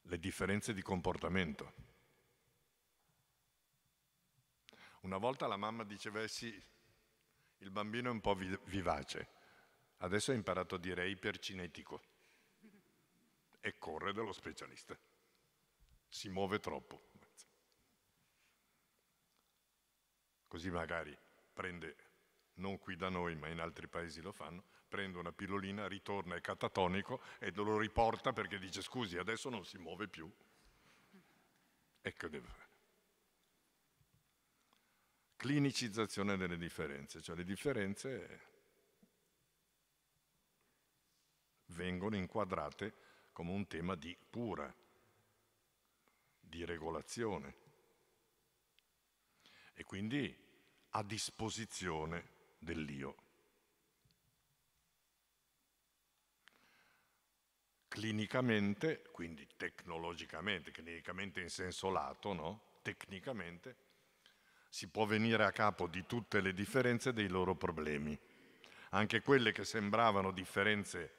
le differenze di comportamento. Una volta la mamma diceva, eh sì, il bambino è un po' vivace, adesso ha imparato a dire ipercinetico e corre dallo specialista, si muove troppo. Così magari prende, non qui da noi ma in altri paesi lo fanno, prende una pillolina, ritorna è catatonico e lo riporta perché dice scusi adesso non si muove più. Ecco deve fare clinicizzazione delle differenze, cioè le differenze vengono inquadrate come un tema di cura, di regolazione e quindi a disposizione dell'io. Clinicamente, quindi tecnologicamente, clinicamente in senso lato, no? tecnicamente, si può venire a capo di tutte le differenze dei loro problemi, anche quelle che sembravano differenze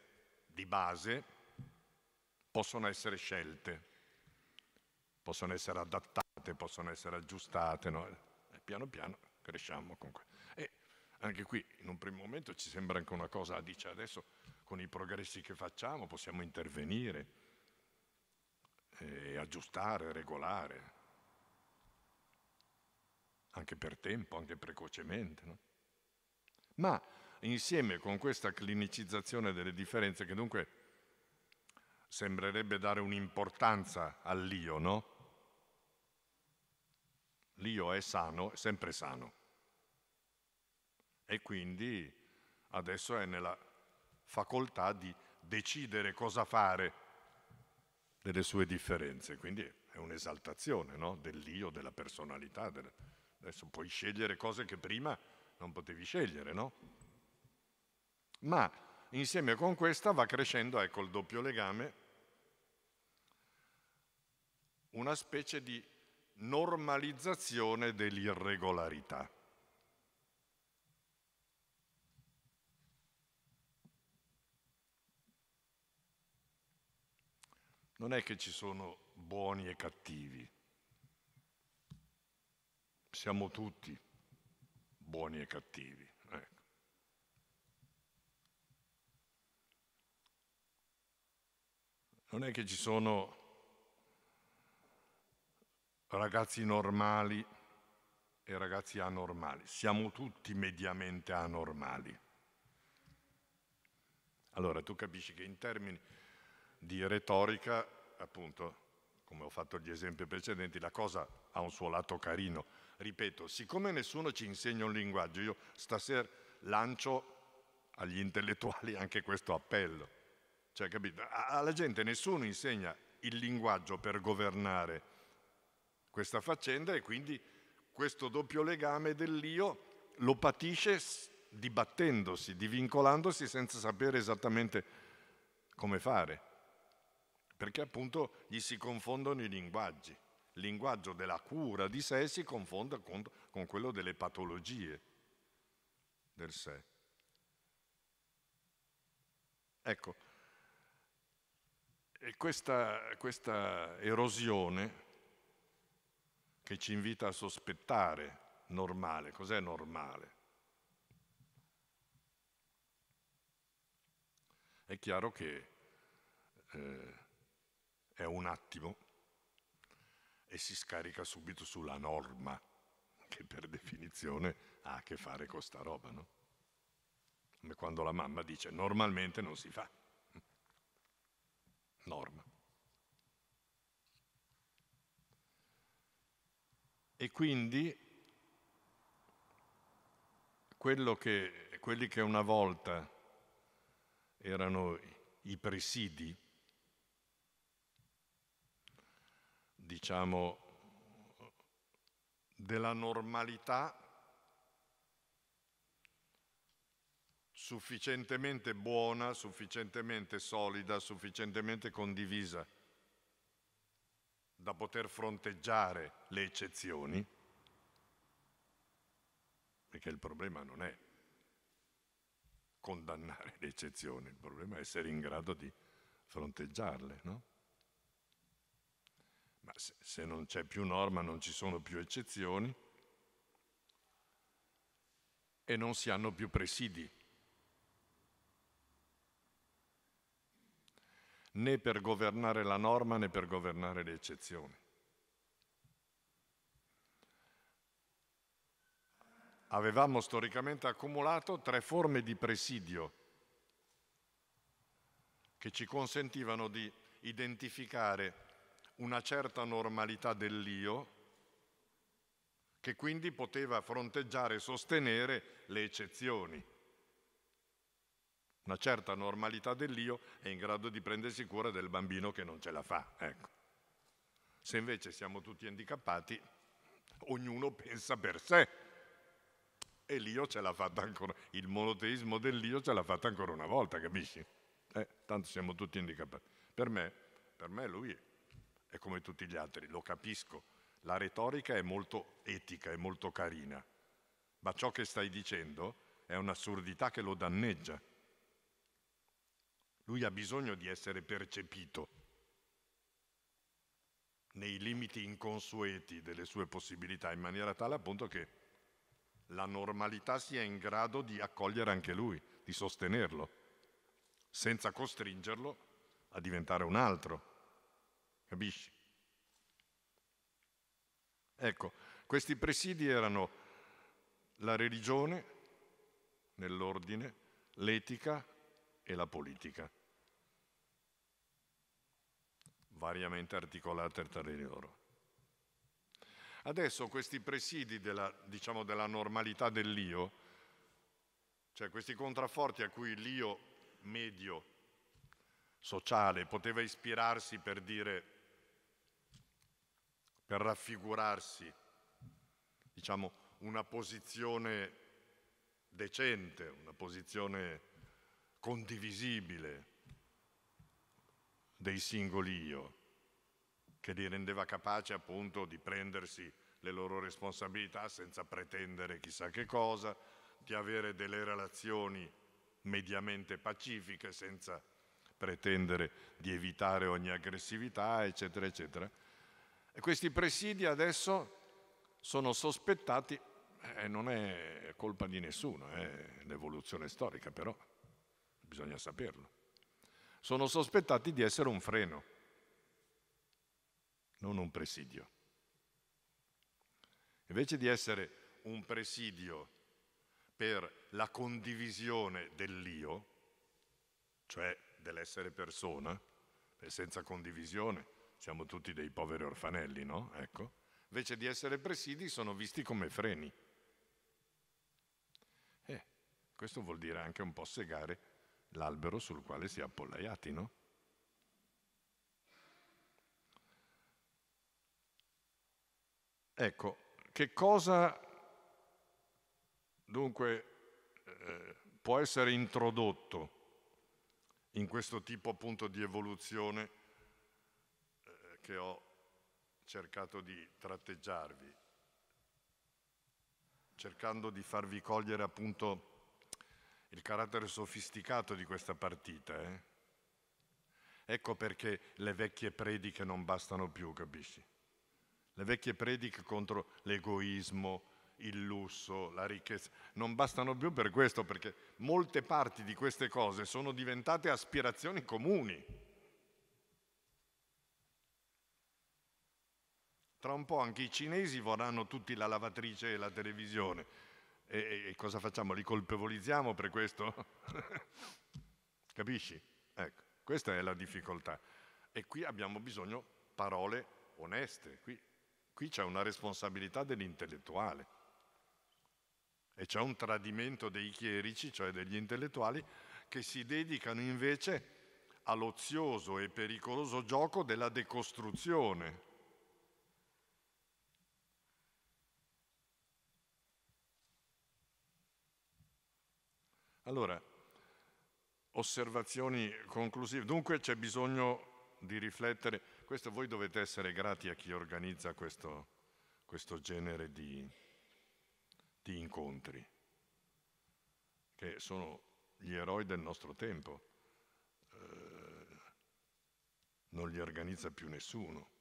di base possono essere scelte, possono essere adattate, possono essere aggiustate, no? e piano piano cresciamo comunque. E anche qui in un primo momento ci sembra anche una cosa, dice adesso con i progressi che facciamo possiamo intervenire, eh, aggiustare, regolare, anche per tempo, anche precocemente. No? Ma insieme con questa clinicizzazione delle differenze, che dunque sembrerebbe dare un'importanza all'io, no? L'io è sano, è sempre sano. E quindi adesso è nella facoltà di decidere cosa fare delle sue differenze. Quindi è un'esaltazione no? dell'io, della personalità. Della... Adesso puoi scegliere cose che prima non potevi scegliere, no? Ma insieme con questa va crescendo, ecco il doppio legame, una specie di normalizzazione dell'irregolarità. Non è che ci sono buoni e cattivi, siamo tutti buoni e cattivi. Ecco. Non è che ci sono ragazzi normali e ragazzi anormali, siamo tutti mediamente anormali. Allora tu capisci che in termini di retorica, appunto, come ho fatto gli esempi precedenti, la cosa ha un suo lato carino, Ripeto, siccome nessuno ci insegna un linguaggio, io stasera lancio agli intellettuali anche questo appello. Cioè, capito? Alla gente nessuno insegna il linguaggio per governare questa faccenda e quindi questo doppio legame dell'io lo patisce dibattendosi, divincolandosi senza sapere esattamente come fare, perché appunto gli si confondono i linguaggi linguaggio della cura di sé si confonda con, con quello delle patologie del sé. Ecco, questa, questa erosione che ci invita a sospettare normale, cos'è normale? È chiaro che eh, è un attimo e si scarica subito sulla norma, che per definizione ha a che fare con sta roba, no? Come quando la mamma dice normalmente non si fa. Norma. E quindi quello che, quelli che una volta erano i presidi, diciamo, della normalità sufficientemente buona, sufficientemente solida, sufficientemente condivisa da poter fronteggiare le eccezioni, perché il problema non è condannare le eccezioni, il problema è essere in grado di fronteggiarle, no? ma se, se non c'è più norma non ci sono più eccezioni e non si hanno più presidi. né per governare la norma né per governare le eccezioni. Avevamo storicamente accumulato tre forme di presidio che ci consentivano di identificare una certa normalità dell'io che quindi poteva fronteggiare e sostenere le eccezioni. Una certa normalità dell'io è in grado di prendersi cura del bambino che non ce la fa. Ecco. Se invece siamo tutti handicappati, ognuno pensa per sé. E l'io ce l'ha fatta ancora, il monoteismo dell'io ce l'ha fatta ancora una volta, capisci? Eh, tanto siamo tutti handicappati. Per me, per me lui è come tutti gli altri, lo capisco. La retorica è molto etica, è molto carina, ma ciò che stai dicendo è un'assurdità che lo danneggia. Lui ha bisogno di essere percepito nei limiti inconsueti delle sue possibilità, in maniera tale appunto che la normalità sia in grado di accogliere anche lui, di sostenerlo, senza costringerlo a diventare un altro. Capisci? Ecco, questi presidi erano la religione nell'ordine, l'etica e la politica, variamente articolate tra di loro. Adesso questi presidi della, diciamo, della normalità dell'io, cioè questi contrafforti a cui l'io medio sociale poteva ispirarsi per dire per raffigurarsi diciamo, una posizione decente, una posizione condivisibile dei singoli io, che li rendeva capaci appunto di prendersi le loro responsabilità senza pretendere chissà che cosa, di avere delle relazioni mediamente pacifiche senza pretendere di evitare ogni aggressività, eccetera, eccetera e questi presidi adesso sono sospettati e eh, non è colpa di nessuno, è l'evoluzione storica però, bisogna saperlo. Sono sospettati di essere un freno, non un presidio. Invece di essere un presidio per la condivisione dell'io, cioè dell'essere persona, senza condivisione siamo tutti dei poveri orfanelli, no? Ecco. Invece di essere presidi sono visti come freni. Eh, questo vuol dire anche un po' segare l'albero sul quale si è appollaiati, no? Ecco, che cosa dunque eh, può essere introdotto in questo tipo appunto di evoluzione che ho cercato di tratteggiarvi, cercando di farvi cogliere appunto il carattere sofisticato di questa partita. Eh? Ecco perché le vecchie prediche non bastano più, capisci? Le vecchie prediche contro l'egoismo, il lusso, la ricchezza, non bastano più per questo, perché molte parti di queste cose sono diventate aspirazioni comuni Tra un po' anche i cinesi vorranno tutti la lavatrice e la televisione. E, e cosa facciamo? Li colpevolizziamo per questo? Capisci? Ecco, questa è la difficoltà. E qui abbiamo bisogno di parole oneste. Qui, qui c'è una responsabilità dell'intellettuale. E c'è un tradimento dei chierici, cioè degli intellettuali, che si dedicano invece all'ozioso e pericoloso gioco della decostruzione. Allora, osservazioni conclusive. Dunque c'è bisogno di riflettere, questo voi dovete essere grati a chi organizza questo, questo genere di, di incontri, che sono gli eroi del nostro tempo. Eh, non li organizza più nessuno.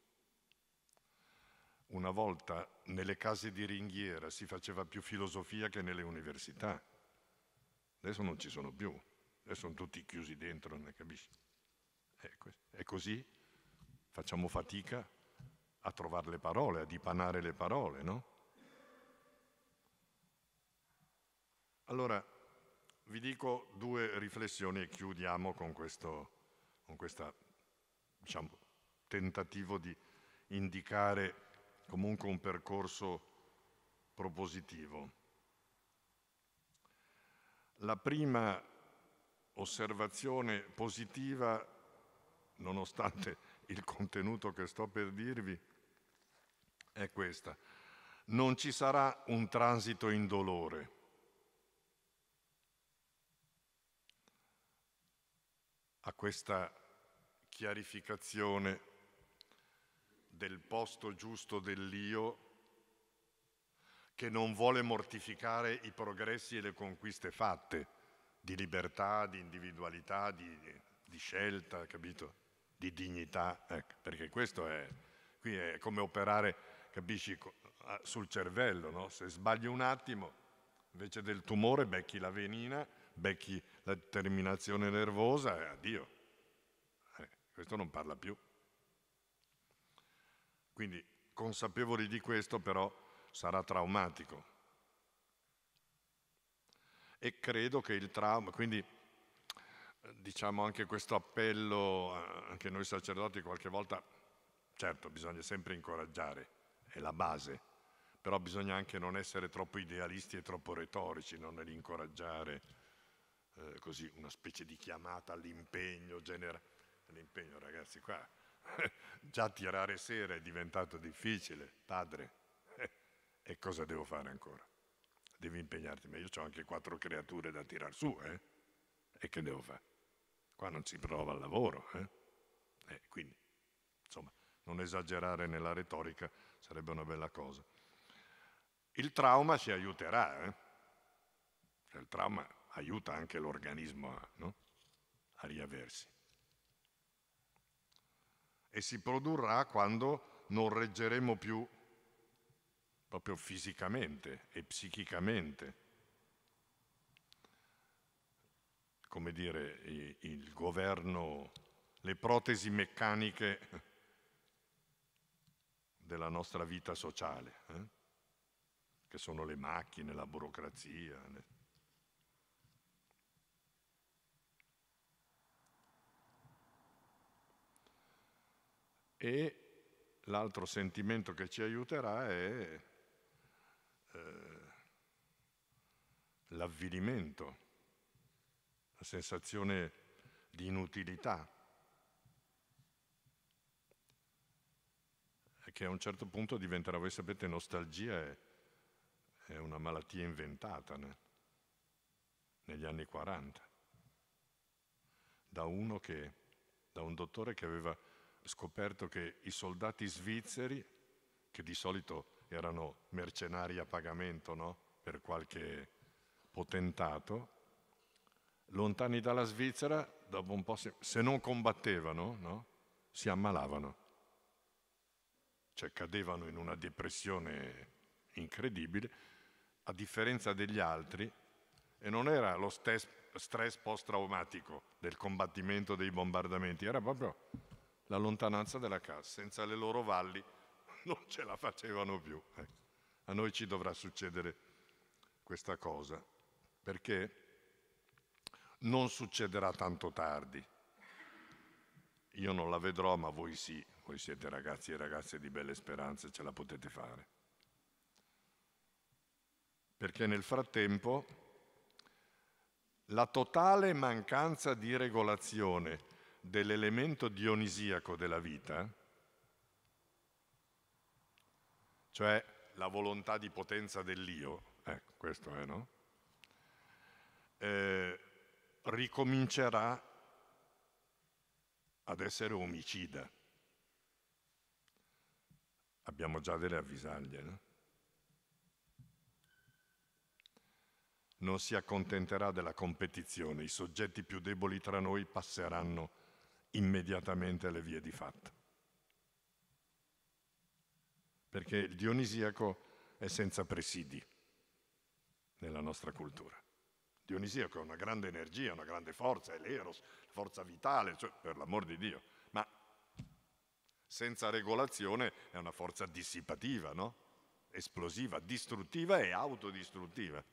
Una volta nelle case di ringhiera si faceva più filosofia che nelle università. Adesso non ci sono più, adesso sono tutti chiusi dentro, non capisci? Eh, è così, facciamo fatica a trovare le parole, a dipanare le parole, no? Allora, vi dico due riflessioni e chiudiamo con questo con questa, diciamo, tentativo di indicare comunque un percorso propositivo. La prima osservazione positiva, nonostante il contenuto che sto per dirvi, è questa. Non ci sarà un transito indolore. A questa chiarificazione del posto giusto dell'io che non vuole mortificare i progressi e le conquiste fatte di libertà, di individualità, di, di scelta, capito? Di dignità, ecco, perché questo è, qui è come operare, capisci, sul cervello, no? Se sbagli un attimo, invece del tumore becchi la venina, becchi la determinazione nervosa e addio. Eh, questo non parla più. Quindi consapevoli di questo però sarà traumatico. E credo che il trauma, quindi diciamo anche questo appello, eh, anche noi sacerdoti qualche volta, certo bisogna sempre incoraggiare, è la base, però bisogna anche non essere troppo idealisti e troppo retorici, non incoraggiare eh, così una specie di chiamata all'impegno generale. L'impegno ragazzi qua, già tirare sera è diventato difficile, padre e cosa devo fare ancora? Devi impegnarti, ma io ho anche quattro creature da tirar su, eh? E che devo fare? Qua non si prova al lavoro, eh? eh? Quindi, insomma, non esagerare nella retorica sarebbe una bella cosa. Il trauma ci aiuterà, eh? Cioè, il trauma aiuta anche l'organismo a, no? a riaversi. E si produrrà quando non reggeremo più proprio fisicamente e psichicamente. Come dire, il governo, le protesi meccaniche della nostra vita sociale, eh? che sono le macchine, la burocrazia. e l'altro sentimento che ci aiuterà è eh, l'avvilimento, la sensazione di inutilità, che a un certo punto diventerà, voi sapete, nostalgia è, è una malattia inventata né? negli anni 40, da uno che, da un dottore che aveva scoperto che i soldati svizzeri, che di solito erano mercenari a pagamento no? per qualche potentato, lontani dalla Svizzera, dopo un po' se, non combattevano, no? si ammalavano, cioè cadevano in una depressione incredibile, a differenza degli altri, e non era lo stes, stress post-traumatico del combattimento dei bombardamenti, era proprio la lontananza della casa, senza le loro valli non ce la facevano più. Eh. A noi ci dovrà succedere questa cosa, perché non succederà tanto tardi. Io non la vedrò, ma voi sì, voi siete ragazzi e ragazze di belle speranze, ce la potete fare. Perché nel frattempo la totale mancanza di regolazione dell'elemento dionisiaco della vita, cioè la volontà di potenza dell'io, ecco, questo è, no? Eh, ricomincerà ad essere omicida. Abbiamo già delle avvisaglie, no? Non si accontenterà della competizione, i soggetti più deboli tra noi passeranno immediatamente alle vie di fatto perché il dionisiaco è senza presidi nella nostra cultura. Dionisiaco è una grande energia, una grande forza, è l'eros, forza vitale, cioè, per l'amor di Dio, ma senza regolazione è una forza dissipativa, no? esplosiva, distruttiva e autodistruttiva.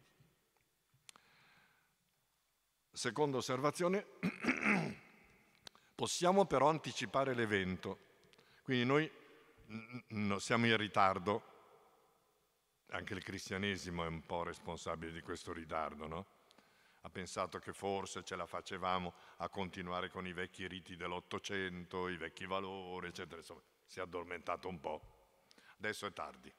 Seconda osservazione, possiamo però anticipare l'evento, quindi noi no, siamo in ritardo, anche il cristianesimo è un po' responsabile di questo ritardo, no? Ha pensato che forse ce la facevamo a continuare con i vecchi riti dell'Ottocento, i vecchi valori, eccetera. Insomma, si è addormentato un po'. Adesso è tardi.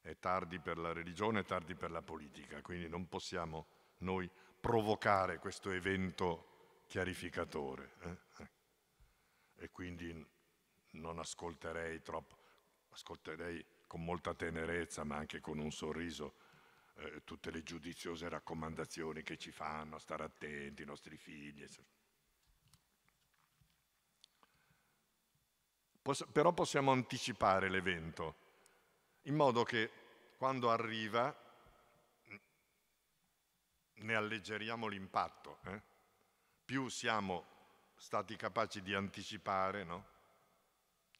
È tardi per la religione, è tardi per la politica, quindi non possiamo noi provocare questo evento chiarificatore. Eh? eh. E quindi non ascolterei troppo, ascolterei con molta tenerezza ma anche con un sorriso eh, tutte le giudiziose raccomandazioni che ci fanno a stare attenti, i nostri figli. Poss- però possiamo anticipare l'evento in modo che quando arriva ne alleggeriamo l'impatto. Eh? Più siamo stati capaci di anticipare, no?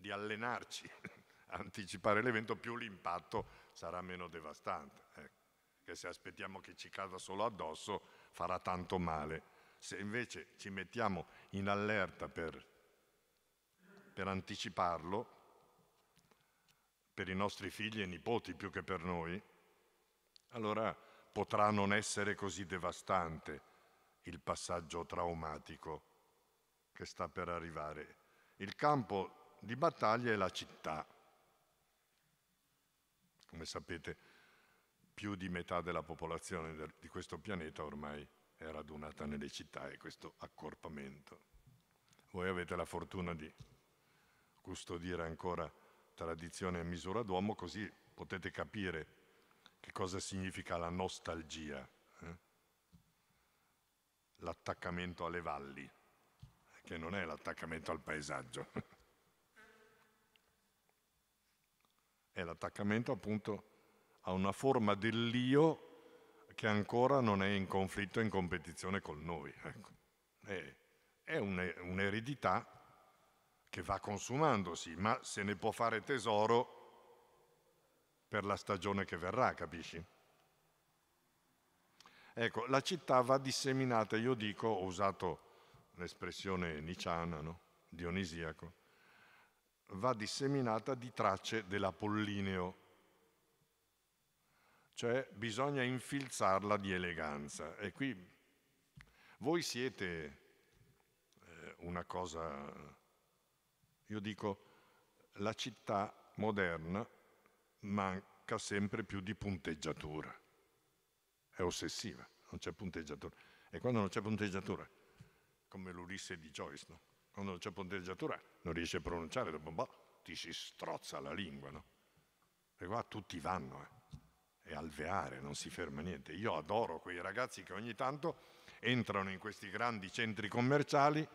di allenarci anticipare l'evento, più l'impatto sarà meno devastante. Ecco. Che se aspettiamo che ci cada solo addosso farà tanto male. Se invece ci mettiamo in allerta per, per anticiparlo, per i nostri figli e nipoti più che per noi, allora potrà non essere così devastante il passaggio traumatico che sta per arrivare. Il campo di battaglia è la città. Come sapete, più di metà della popolazione di questo pianeta ormai è radunata nelle città e questo accorpamento. Voi avete la fortuna di custodire ancora tradizione a misura d'uomo, così potete capire che cosa significa la nostalgia, eh? l'attaccamento alle valli, che non è l'attaccamento al paesaggio. è l'attaccamento appunto a una forma dell'io che ancora non è in conflitto e in competizione con noi. Ecco. È, è un'eredità che va consumandosi, ma se ne può fare tesoro per la stagione che verrà, capisci? Ecco, la città va disseminata, io dico, ho usato l'espressione niciana, no? dionisiaco, va disseminata di tracce dell'apollineo, cioè bisogna infilzarla di eleganza. E qui voi siete eh, una cosa, io dico, la città moderna manca sempre più di punteggiatura, è ossessiva, non c'è punteggiatura. E quando non c'è punteggiatura, come l'Ulisse di Joyce, no? quando c'è ponteggiatura non riesci a pronunciare, dopo un po' ti si strozza la lingua, no? E qua tutti vanno, eh. è alveare, non si ferma niente. Io adoro quei ragazzi che ogni tanto entrano in questi grandi centri commerciali,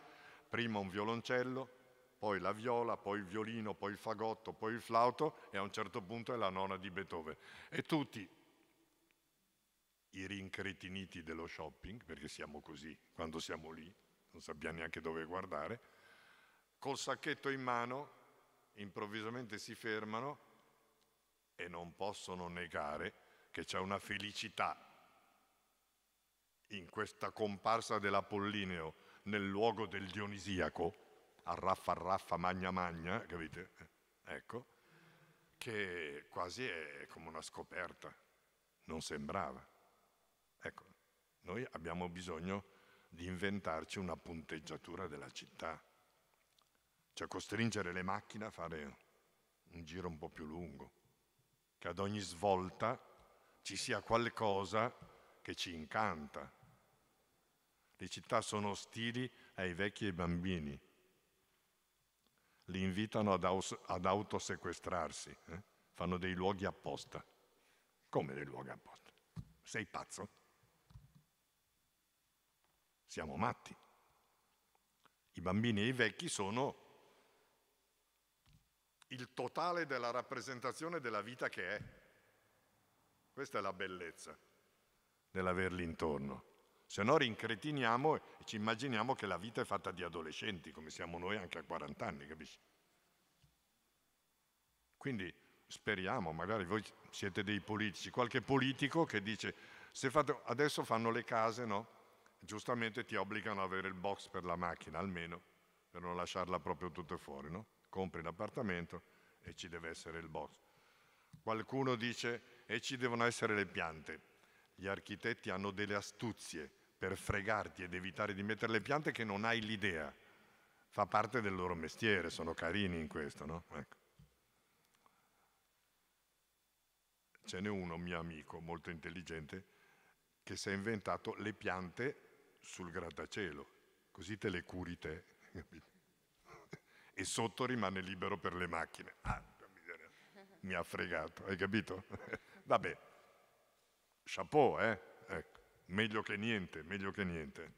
prima un violoncello, poi la viola, poi il violino, poi il fagotto, poi il flauto e a un certo punto è la nona di Beethoven. E tutti i rincretiniti dello shopping, perché siamo così quando siamo lì, non sappia neanche dove guardare, col sacchetto in mano improvvisamente si fermano e non possono negare che c'è una felicità in questa comparsa dell'Apollineo nel luogo del Dionisiaco, arraffa arraffa, magna magna, capite? Ecco, che quasi è come una scoperta, non sembrava. Ecco, noi abbiamo bisogno di inventarci una punteggiatura della città, cioè costringere le macchine a fare un giro un po' più lungo, che ad ogni svolta ci sia qualcosa che ci incanta. Le città sono ostili ai vecchi e ai bambini, li invitano ad, aus- ad autosequestrarsi, eh? fanno dei luoghi apposta. Come dei luoghi apposta? Sei pazzo? Siamo matti. I bambini e i vecchi sono il totale della rappresentazione della vita che è. Questa è la bellezza dell'averli intorno. Se no rincretiniamo e ci immaginiamo che la vita è fatta di adolescenti, come siamo noi anche a 40 anni, capisci? Quindi speriamo, magari voi siete dei politici, qualche politico che dice, se fate, adesso fanno le case, no? giustamente ti obbligano ad avere il box per la macchina, almeno per non lasciarla proprio tutta fuori, no? Compri l'appartamento e ci deve essere il box. Qualcuno dice e ci devono essere le piante. Gli architetti hanno delle astuzie per fregarti ed evitare di mettere le piante che non hai l'idea. Fa parte del loro mestiere, sono carini in questo, no? Ecco. Ce n'è uno, mio amico, molto intelligente, che si è inventato le piante sul grattacielo, così te le curi te. e sotto rimane libero per le macchine. Ah, mi ha fregato, hai capito? Vabbè, chapeau, eh? Ecco, meglio che niente, meglio che niente.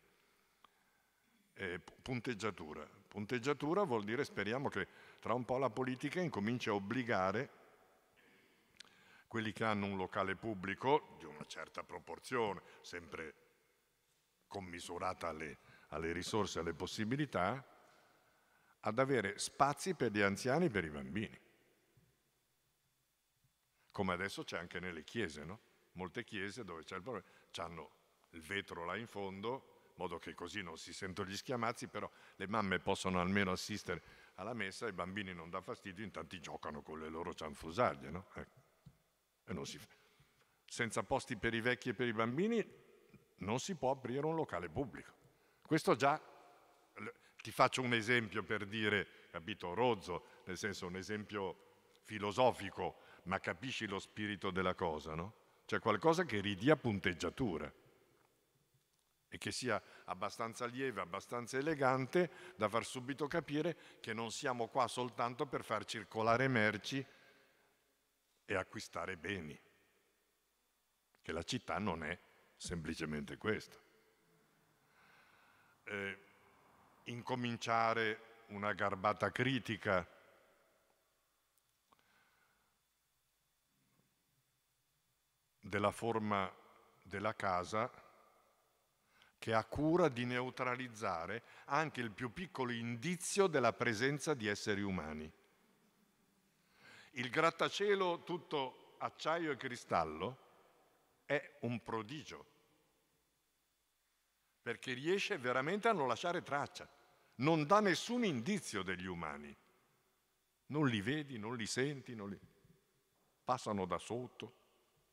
E punteggiatura. Punteggiatura vuol dire, speriamo che tra un po' la politica incominci a obbligare quelli che hanno un locale pubblico di una certa proporzione, sempre commisurata alle, alle risorse alle possibilità, ad avere spazi per gli anziani e per i bambini. Come adesso c'è anche nelle chiese, no? Molte chiese dove c'è il problema, hanno il vetro là in fondo, in modo che così non si sentono gli schiamazzi, però le mamme possono almeno assistere alla messa, i bambini non dà fastidio, intanto giocano con le loro cianfusaglie, no? eh. Senza posti per i vecchi e per i bambini non si può aprire un locale pubblico. Questo già, ti faccio un esempio per dire, capito, rozzo, nel senso un esempio filosofico, ma capisci lo spirito della cosa, no? Cioè qualcosa che ridia punteggiatura e che sia abbastanza lieve, abbastanza elegante da far subito capire che non siamo qua soltanto per far circolare merci e acquistare beni, che la città non è semplicemente questo. Eh, incominciare una garbata critica della forma della casa che ha cura di neutralizzare anche il più piccolo indizio della presenza di esseri umani. Il grattacielo tutto acciaio e cristallo è un prodigio perché riesce veramente a non lasciare traccia, non dà nessun indizio degli umani. Non li vedi, non li senti, non li... passano da sotto,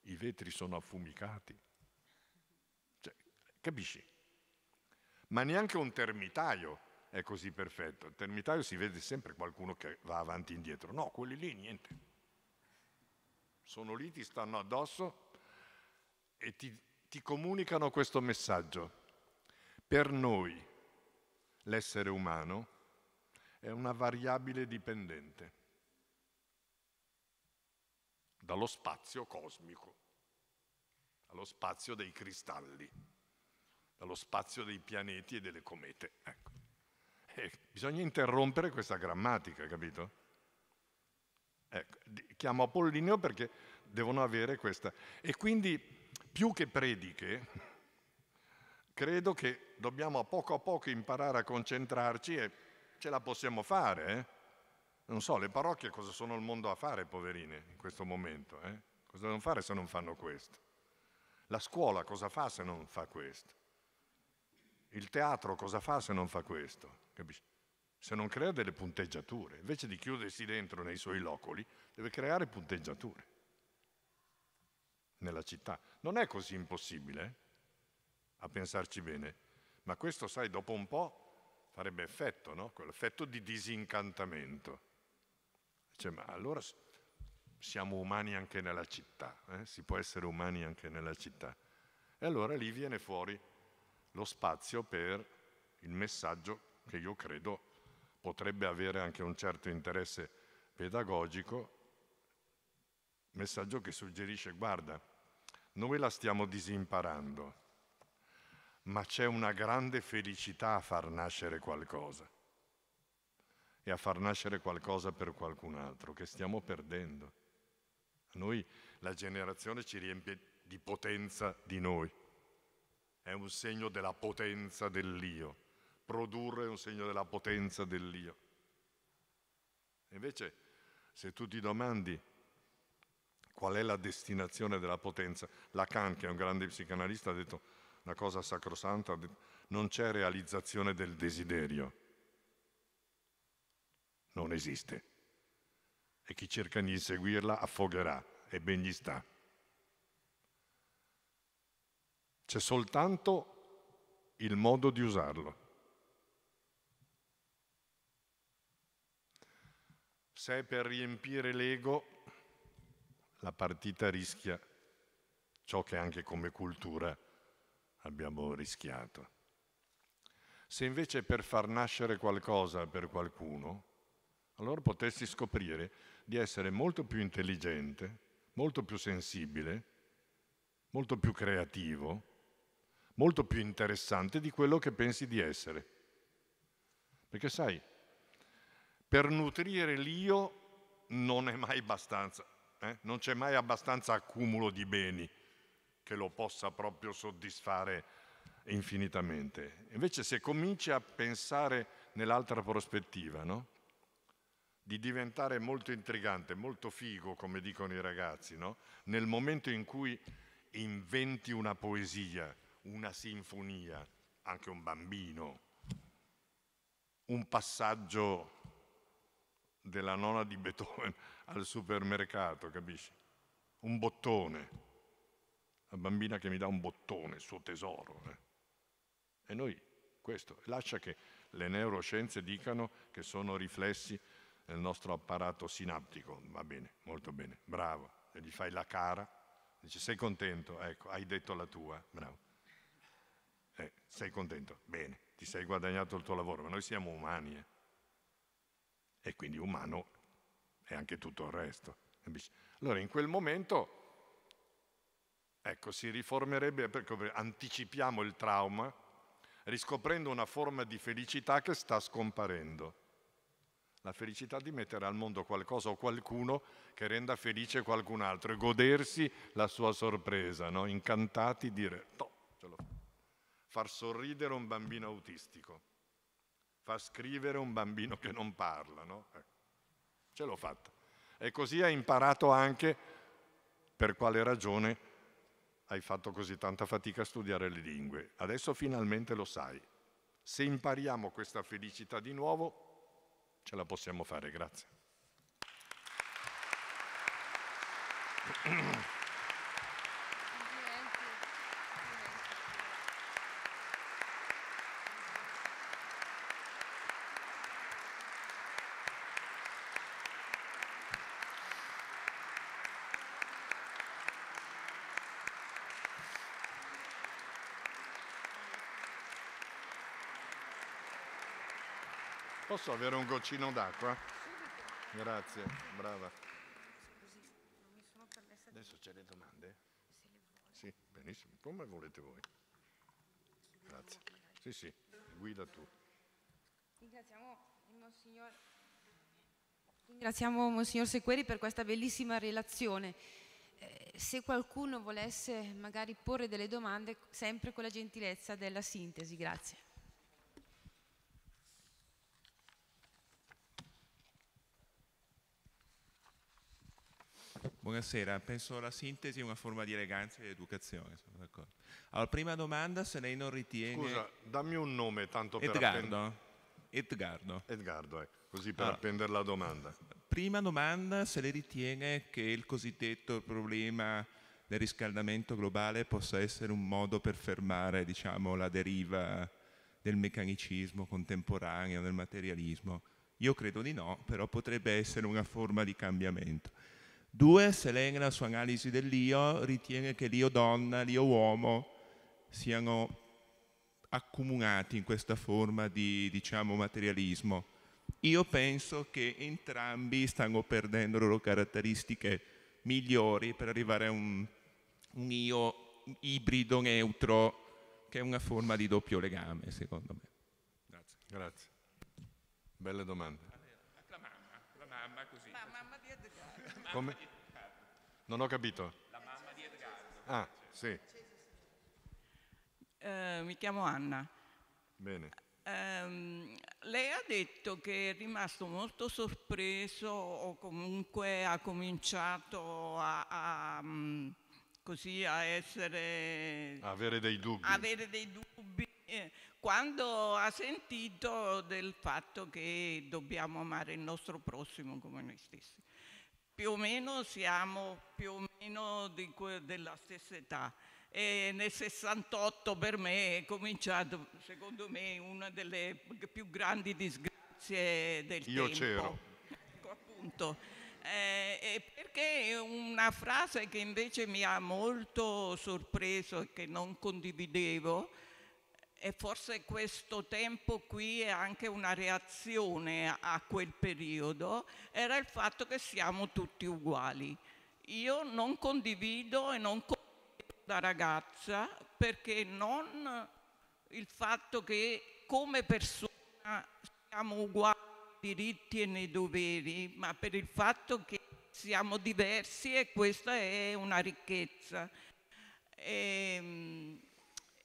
i vetri sono affumicati. Cioè, capisci? Ma neanche un termitaio è così perfetto. Il termitaio si vede sempre qualcuno che va avanti e indietro. No, quelli lì niente. Sono lì, ti stanno addosso e ti, ti comunicano questo messaggio. Per noi l'essere umano è una variabile dipendente dallo spazio cosmico, dallo spazio dei cristalli, dallo spazio dei pianeti e delle comete. Ecco. E bisogna interrompere questa grammatica, capito? Ecco, chiamo Apollineo perché devono avere questa. E quindi più che prediche, credo che dobbiamo a poco a poco imparare a concentrarci e ce la possiamo fare. Eh? Non so, le parrocchie cosa sono il mondo a fare, poverine, in questo momento? Eh? Cosa devono fare se non fanno questo? La scuola cosa fa se non fa questo? Il teatro cosa fa se non fa questo? Capisci? Se non crea delle punteggiature, invece di chiudersi dentro nei suoi loculi, deve creare punteggiature nella città. Non è così impossibile, eh? a pensarci bene. Ma questo, sai, dopo un po' farebbe effetto, no? Quell'effetto di disincantamento. Cioè, ma allora siamo umani anche nella città, eh? si può essere umani anche nella città. E allora lì viene fuori lo spazio per il messaggio che io credo potrebbe avere anche un certo interesse pedagogico, messaggio che suggerisce, guarda, noi la stiamo disimparando ma c'è una grande felicità a far nascere qualcosa e a far nascere qualcosa per qualcun altro che stiamo perdendo. A noi la generazione ci riempie di potenza di noi, è un segno della potenza dell'io, produrre è un segno della potenza dell'io. Invece se tu ti domandi qual è la destinazione della potenza, Lacan, che è un grande psicanalista, ha detto una cosa sacrosanta, non c'è realizzazione del desiderio. Non esiste. E chi cerca di inseguirla affogherà e ben gli sta. C'è soltanto il modo di usarlo. Se è per riempire l'ego, la partita rischia ciò che anche come cultura abbiamo rischiato. Se invece per far nascere qualcosa per qualcuno, allora potessi scoprire di essere molto più intelligente, molto più sensibile, molto più creativo, molto più interessante di quello che pensi di essere. Perché sai, per nutrire l'io non è mai abbastanza, eh? non c'è mai abbastanza accumulo di beni che lo possa proprio soddisfare infinitamente. Invece se cominci a pensare nell'altra prospettiva, no? di diventare molto intrigante, molto figo, come dicono i ragazzi, no? nel momento in cui inventi una poesia, una sinfonia, anche un bambino, un passaggio della nona di Beethoven al supermercato, capisci? Un bottone la bambina che mi dà un bottone, il suo tesoro. Eh. E noi questo, lascia che le neuroscienze dicano che sono riflessi nel nostro apparato sinaptico, va bene, molto bene, bravo, e gli fai la cara, dice sei contento, ecco, hai detto la tua, bravo. Eh, sei contento, bene, ti sei guadagnato il tuo lavoro, ma noi siamo umani eh. e quindi umano è anche tutto il resto. Allora in quel momento Ecco, si riformerebbe perché anticipiamo il trauma riscoprendo una forma di felicità che sta scomparendo. La felicità di mettere al mondo qualcosa o qualcuno che renda felice qualcun altro e godersi la sua sorpresa, no? incantati dire, no, ce l'ho. far sorridere un bambino autistico, far scrivere un bambino che non parla, no? Eh, ce l'ho fatta. E così ha imparato anche per quale ragione hai fatto così tanta fatica a studiare le lingue, adesso finalmente lo sai. Se impariamo questa felicità di nuovo, ce la possiamo fare. Grazie. Posso avere un goccino d'acqua? Grazie, brava. Adesso c'è le domande? Sì, benissimo, come volete voi. Grazie. Sì, sì, guida tu. Ringraziamo il Monsignor, Ringraziamo Monsignor Sequeri per questa bellissima relazione. Eh, se qualcuno volesse magari porre delle domande, sempre con la gentilezza della sintesi, grazie. Buonasera, penso la sintesi è una forma di eleganza e di educazione, sono d'accordo. Allora, prima domanda, se lei non ritiene... Scusa, dammi un nome tanto per... Edgardo. Append... Edgardo. Edgardo, eh, così per allora, ah. appendere la domanda. Prima domanda, se lei ritiene che il cosiddetto problema del riscaldamento globale possa essere un modo per fermare diciamo, la deriva del meccanicismo contemporaneo, del materialismo. Io credo di no, però potrebbe essere una forma di cambiamento. Due, Selene nella sua analisi dell'io ritiene che l'io donna, l'io uomo siano accomunati in questa forma di diciamo, materialismo. Io penso che entrambi stanno perdendo le loro caratteristiche migliori per arrivare a un, un io ibrido neutro che è una forma di doppio legame, secondo me. Grazie. Grazie. Belle domande. La mamma, la mamma così. La mamma di Adriano. Come, non ho capito. La mamma di Edgardo. Ah, sì. Uh, mi chiamo Anna. Bene. Um, lei ha detto che è rimasto molto sorpreso o comunque ha cominciato a, a um, così a essere... avere dei dubbi. Avere dei dubbi eh, quando ha sentito del fatto che dobbiamo amare il nostro prossimo come noi stessi più o meno siamo più o meno della stessa età e nel 68 per me è cominciato secondo me una delle più grandi disgrazie del Io tempo. Io c'ero. Ecco appunto. Eh, perché una frase che invece mi ha molto sorpreso e che non condividevo e forse questo tempo qui è anche una reazione a quel periodo, era il fatto che siamo tutti uguali. Io non condivido e non condivido da ragazza perché non il fatto che come persona siamo uguali nei diritti e nei doveri, ma per il fatto che siamo diversi e questa è una ricchezza. E, ehm,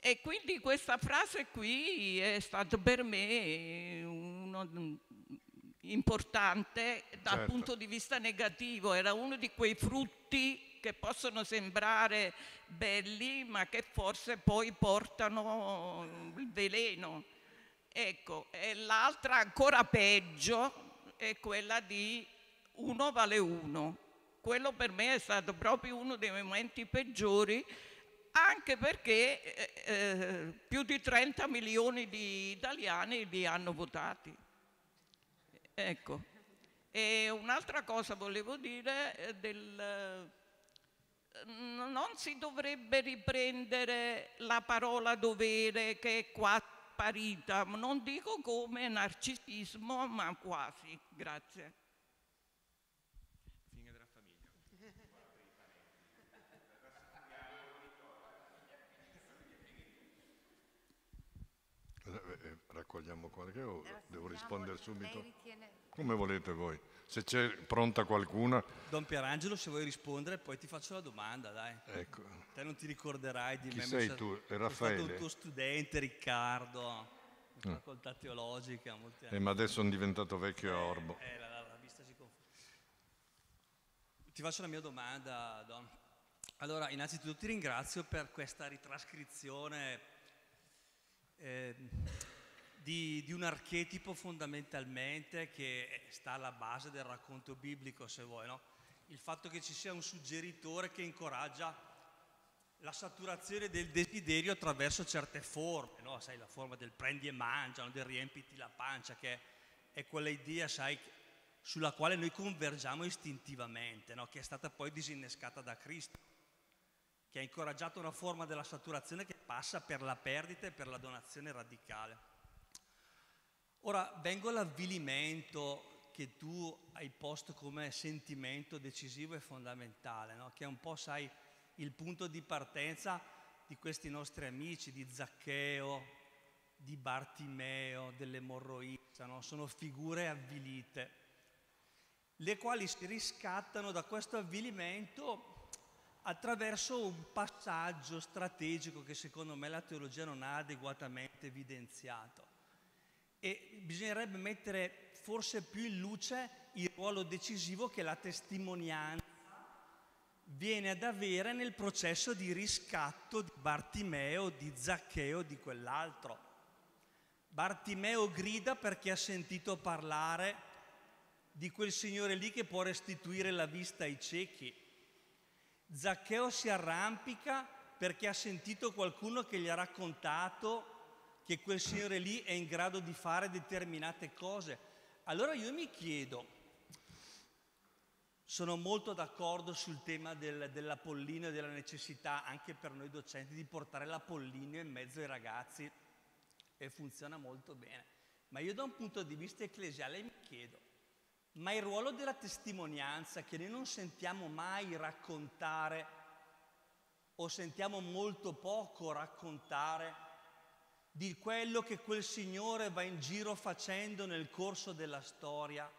e quindi questa frase qui è stata per me uno, mm, importante dal certo. punto di vista negativo, era uno di quei frutti che possono sembrare belli ma che forse poi portano il veleno. Ecco, e l'altra ancora peggio è quella di uno vale uno. Quello per me è stato proprio uno dei momenti peggiori anche perché eh, eh più di 30 milioni di italiani li hanno votati. Ecco. E un'altra cosa volevo dire eh, del, eh, non si dovrebbe riprendere la parola dovere che è qua parita, non dico come narcisismo, ma quasi. Grazie. raccogliamo qualche ora, eh, devo rispondere subito. Come volete voi, se c'è pronta qualcuna. Don Pierangelo, se vuoi rispondere, poi ti faccio la domanda, dai. Ecco. Te non ti ricorderai di Chi me. sei tu? Raffaele? Sono stato un tuo studente, Riccardo, in eh. Ah. facoltà teologica. Molti anni. Eh, ma adesso sono diventato vecchio eh, orbo. Eh, la, la, la vista si confonde. Ti faccio la mia domanda, Don. Allora, innanzitutto ti ringrazio per questa ritrascrizione eh, di, di, un archetipo fondamentalmente che sta alla base del racconto biblico, se vuoi, no? il fatto che ci sia un suggeritore che incoraggia la saturazione del desiderio attraverso certe forme, no? sai, la forma del prendi e mangia, del riempiti la pancia, che è quella idea, sai, sulla quale noi convergiamo istintivamente, no? che è stata poi disinnescata da Cristo, che ha incoraggiato una forma della saturazione che passa per la perdita e per la donazione radicale. Ora, vengo all'avvilimento che tu hai posto come sentimento decisivo e fondamentale, no? che è un po', sai, il punto di partenza di questi nostri amici, di Zaccheo, di Bartimeo, dell'emorroica, no? sono figure avvilite, le quali si riscattano da questo avvilimento attraverso un passaggio strategico che secondo me la teologia non ha adeguatamente evidenziato e bisognerebbe mettere forse più in luce il ruolo decisivo che la testimonianza viene ad avere nel processo di riscatto di Bartimeo, di Zaccheo, di quell'altro. Bartimeo grida perché ha sentito parlare di quel signore lì che può restituire la vista ai ciechi. Zaccheo si arrampica perché ha sentito qualcuno che gli ha raccontato che quel Signore lì è in grado di fare determinate cose. Allora io mi chiedo, sono molto d'accordo sul tema del, dell'Apollino e della necessità anche per noi docenti di portare l'Apollino in mezzo ai ragazzi e funziona molto bene, ma io da un punto di vista ecclesiale mi chiedo, ma il ruolo della testimonianza che noi non sentiamo mai raccontare o sentiamo molto poco raccontare, di quello che quel Signore va in giro facendo nel corso della storia,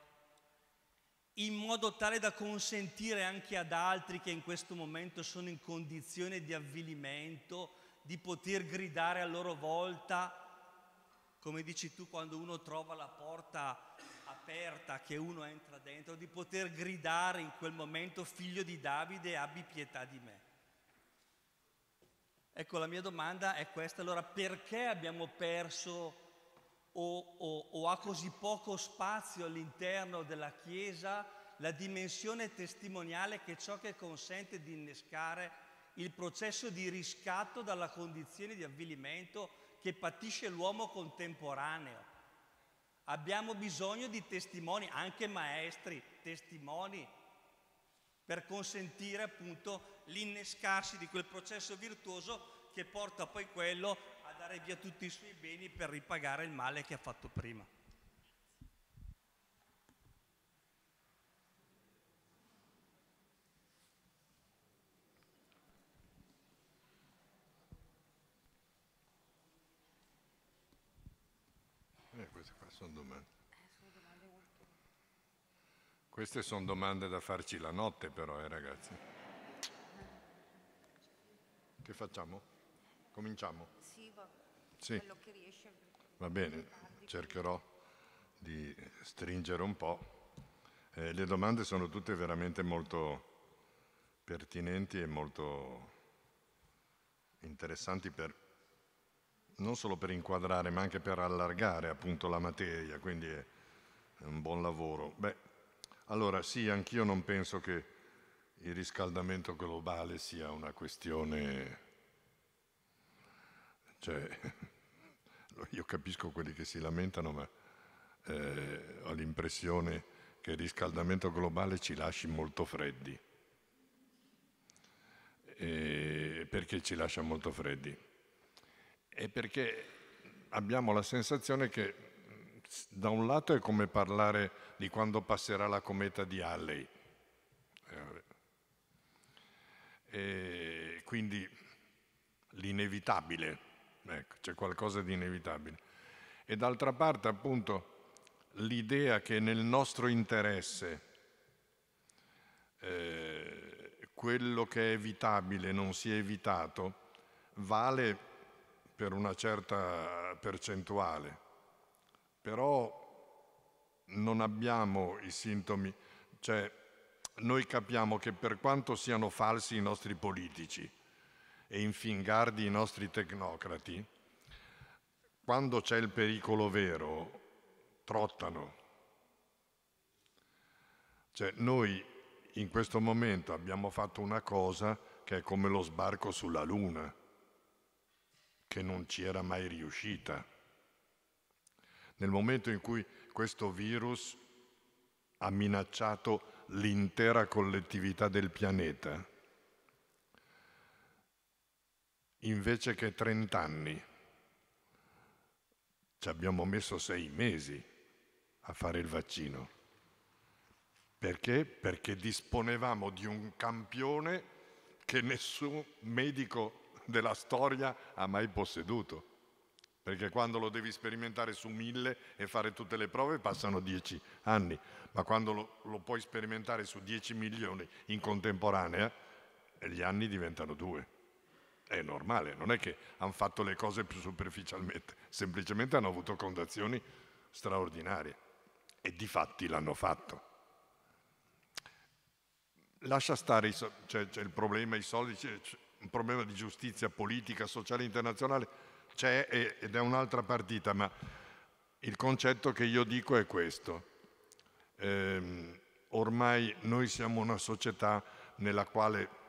in modo tale da consentire anche ad altri che in questo momento sono in condizione di avvilimento di poter gridare a loro volta, come dici tu quando uno trova la porta aperta che uno entra dentro, di poter gridare in quel momento, figlio di Davide, abbi pietà di me. Ecco, la mia domanda è questa, allora perché abbiamo perso o, o, o ha così poco spazio all'interno della Chiesa la dimensione testimoniale che è ciò che consente di innescare il processo di riscatto dalla condizione di avvilimento che patisce l'uomo contemporaneo. Abbiamo bisogno di testimoni, anche maestri, testimoni, per consentire appunto l'innescarsi di quel processo virtuoso che porta poi quello a dare via tutti i suoi beni per ripagare il male che ha fatto prima. Eh, queste qua sono domande. Queste sono domande da farci la notte però, eh ragazzi. Che facciamo? Cominciamo? Sì, va. Sì. Quello che riesce. Va bene, cercherò di stringere un po'. Eh, le domande sono tutte veramente molto pertinenti e molto interessanti per, non solo per inquadrare ma anche per allargare appunto la materia, quindi è un buon lavoro. Beh, allora sì, anch'io non penso che il riscaldamento globale sia una questione, cioè, io capisco quelli che si lamentano, ma eh, ho l'impressione che il riscaldamento globale ci lasci molto freddi. E perché ci lascia molto freddi? È perché abbiamo la sensazione che da un lato è come parlare di quando passerà la cometa di Halley. Eh, e eh, quindi l'inevitabile, ecco, c'è qualcosa di inevitabile. E d'altra parte appunto l'idea che nel nostro interesse eh, quello che è evitabile non sia evitato vale per una certa percentuale, però non abbiamo i sintomi, cioè noi capiamo che per quanto siano falsi i nostri politici e infingardi i nostri tecnocrati, quando c'è il pericolo vero, trottano. Cioè, noi in questo momento abbiamo fatto una cosa che è come lo sbarco sulla Luna, che non ci era mai riuscita. Nel momento in cui questo virus ha minacciato l'intera collettività del pianeta, invece che 30 anni. Ci abbiamo messo sei mesi a fare il vaccino. Perché? Perché disponevamo di un campione che nessun medico della storia ha mai posseduto perché quando lo devi sperimentare su mille e fare tutte le prove passano dieci anni, ma quando lo, lo puoi sperimentare su dieci milioni in contemporanea, eh, gli anni diventano due. È normale, non è che hanno fatto le cose più superficialmente, semplicemente hanno avuto condizioni straordinarie e di fatti l'hanno fatto. Lascia stare, so- c'è, cioè, c'è il problema, i soldi, c'è, c'è un problema di giustizia politica, sociale, internazionale c'è ed è un'altra partita, ma il concetto che io dico è questo. Ehm, ormai noi siamo una società nella quale